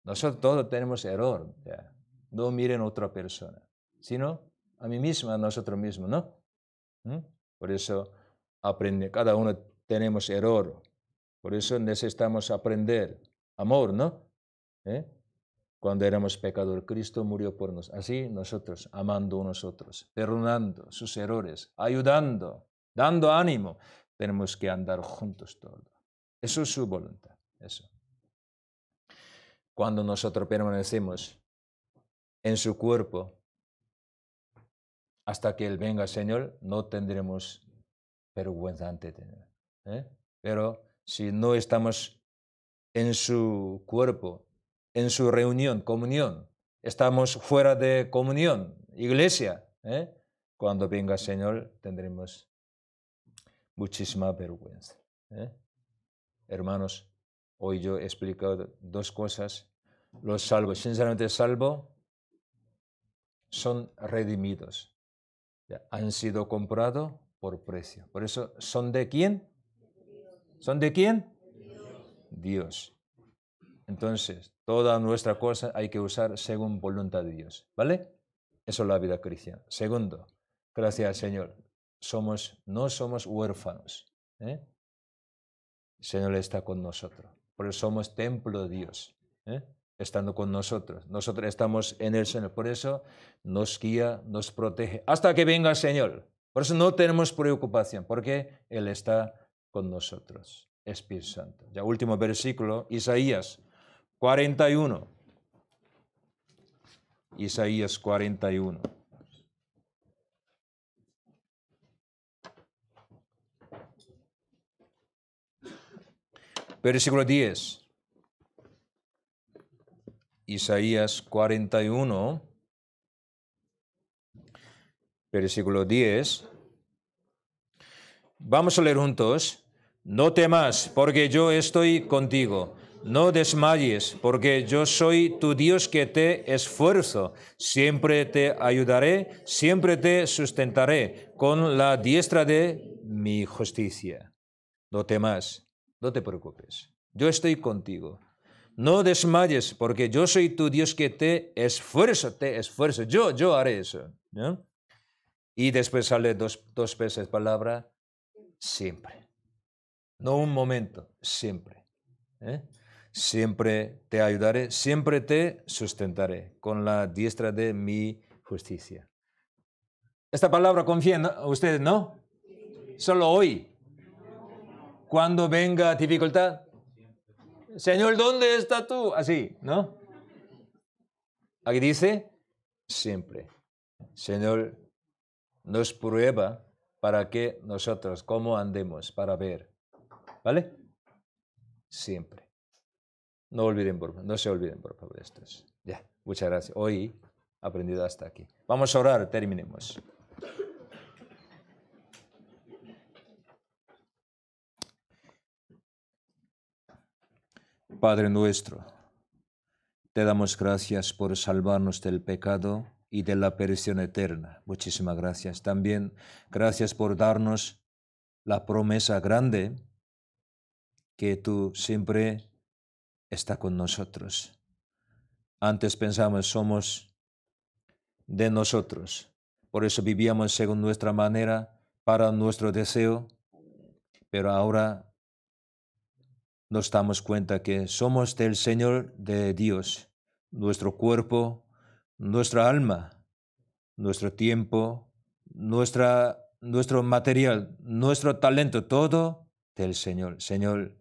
Speaker 1: Nosotros todos tenemos error. Ya. No miren a otra persona, sino a mí mismo, a nosotros mismos, ¿no? ¿Mm? Por eso aprende, cada uno tenemos error. Por eso necesitamos aprender. Amor, ¿no? ¿Eh? Cuando éramos pecador, Cristo murió por nosotros. Así nosotros, amando unos otros, perdonando sus errores, ayudando, dando ánimo, tenemos que andar juntos todos. Eso es su voluntad. Eso. Cuando nosotros permanecemos en su cuerpo, hasta que Él venga, Señor, no tendremos vergüenza ante Él. ¿eh? Pero si no estamos en su cuerpo, en su reunión, comunión. Estamos fuera de comunión, iglesia. ¿eh? Cuando venga el Señor tendremos muchísima vergüenza. ¿eh? Hermanos, hoy yo he explicado dos cosas. Los salvos, sinceramente salvos, son redimidos. han sido comprados por precio. Por eso, ¿son de quién? ¿Son de quién? Dios. Entonces, toda nuestra cosa hay que usar según voluntad de Dios, ¿vale? Eso es la vida cristiana. Segundo, gracias al Señor, somos, no somos huérfanos. ¿eh? El Señor está con nosotros, por eso somos templo de Dios, ¿eh? estando con nosotros. Nosotros estamos en el Señor, por eso nos guía, nos protege, hasta que venga el Señor. Por eso no tenemos preocupación, porque Él está con nosotros. Espíritu Santo. Ya último versículo, Isaías 41. Isaías 41. Versículo 10. Isaías 41, versículo 10. Vamos a leer juntos. No temas, porque yo estoy contigo no desmayes, porque yo soy tu Dios que te esfuerzo. Siempre te ayudaré, siempre te sustentaré con la diestra de mi justicia. No temas, no te preocupes. Yo estoy contigo. No desmayes, porque yo soy tu Dios que te esfuerzo, te esfuerzo. Yo, yo haré eso. ¿no? Y después sale dos, dos veces palabra, siempre. No un momento, siempre. ¿eh? siempre te ayudaré, siempre te sustentaré con la diestra de mi justicia. Esta palabra confía en ustedes, ¿no? Solo hoy. Cuando venga dificultad. Señor, ¿dónde estás tú? Así, ¿no? Aquí dice, siempre. Señor, nos prueba para que nosotros, cómo andemos, para ver. ¿Vale? Siempre. No olviden, por, no se olviden, por favor, estos. Ya, muchas gracias. Hoy aprendido hasta aquí. Vamos a orar, terminemos. Padre nuestro, te damos gracias por salvarnos del pecado y de la perdición eterna. Muchísimas gracias. También gracias por darnos la promesa grande que tú siempre está con nosotros. Antes pensamos, somos de nosotros. Por eso vivíamos según nuestra manera, para nuestro deseo. Pero ahora nos damos cuenta que somos del Señor de Dios. Nuestro cuerpo, nuestra alma, nuestro tiempo, nuestra, nuestro material, nuestro talento, todo del Señor. Señor,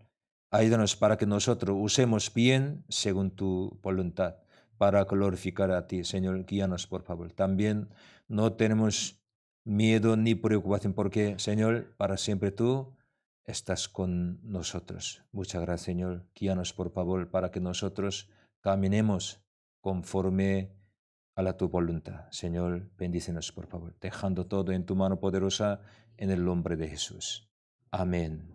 Speaker 1: Ayúdanos para que nosotros usemos bien según tu voluntad para glorificar a ti. Señor, guíanos, por favor. También no tenemos miedo ni preocupación porque, Señor, para siempre tú estás con nosotros. Muchas gracias, Señor. Guíanos, por favor, para que nosotros caminemos conforme a la tu voluntad. Señor, bendícenos, por favor, dejando todo en tu mano poderosa, en el nombre de Jesús. Amén.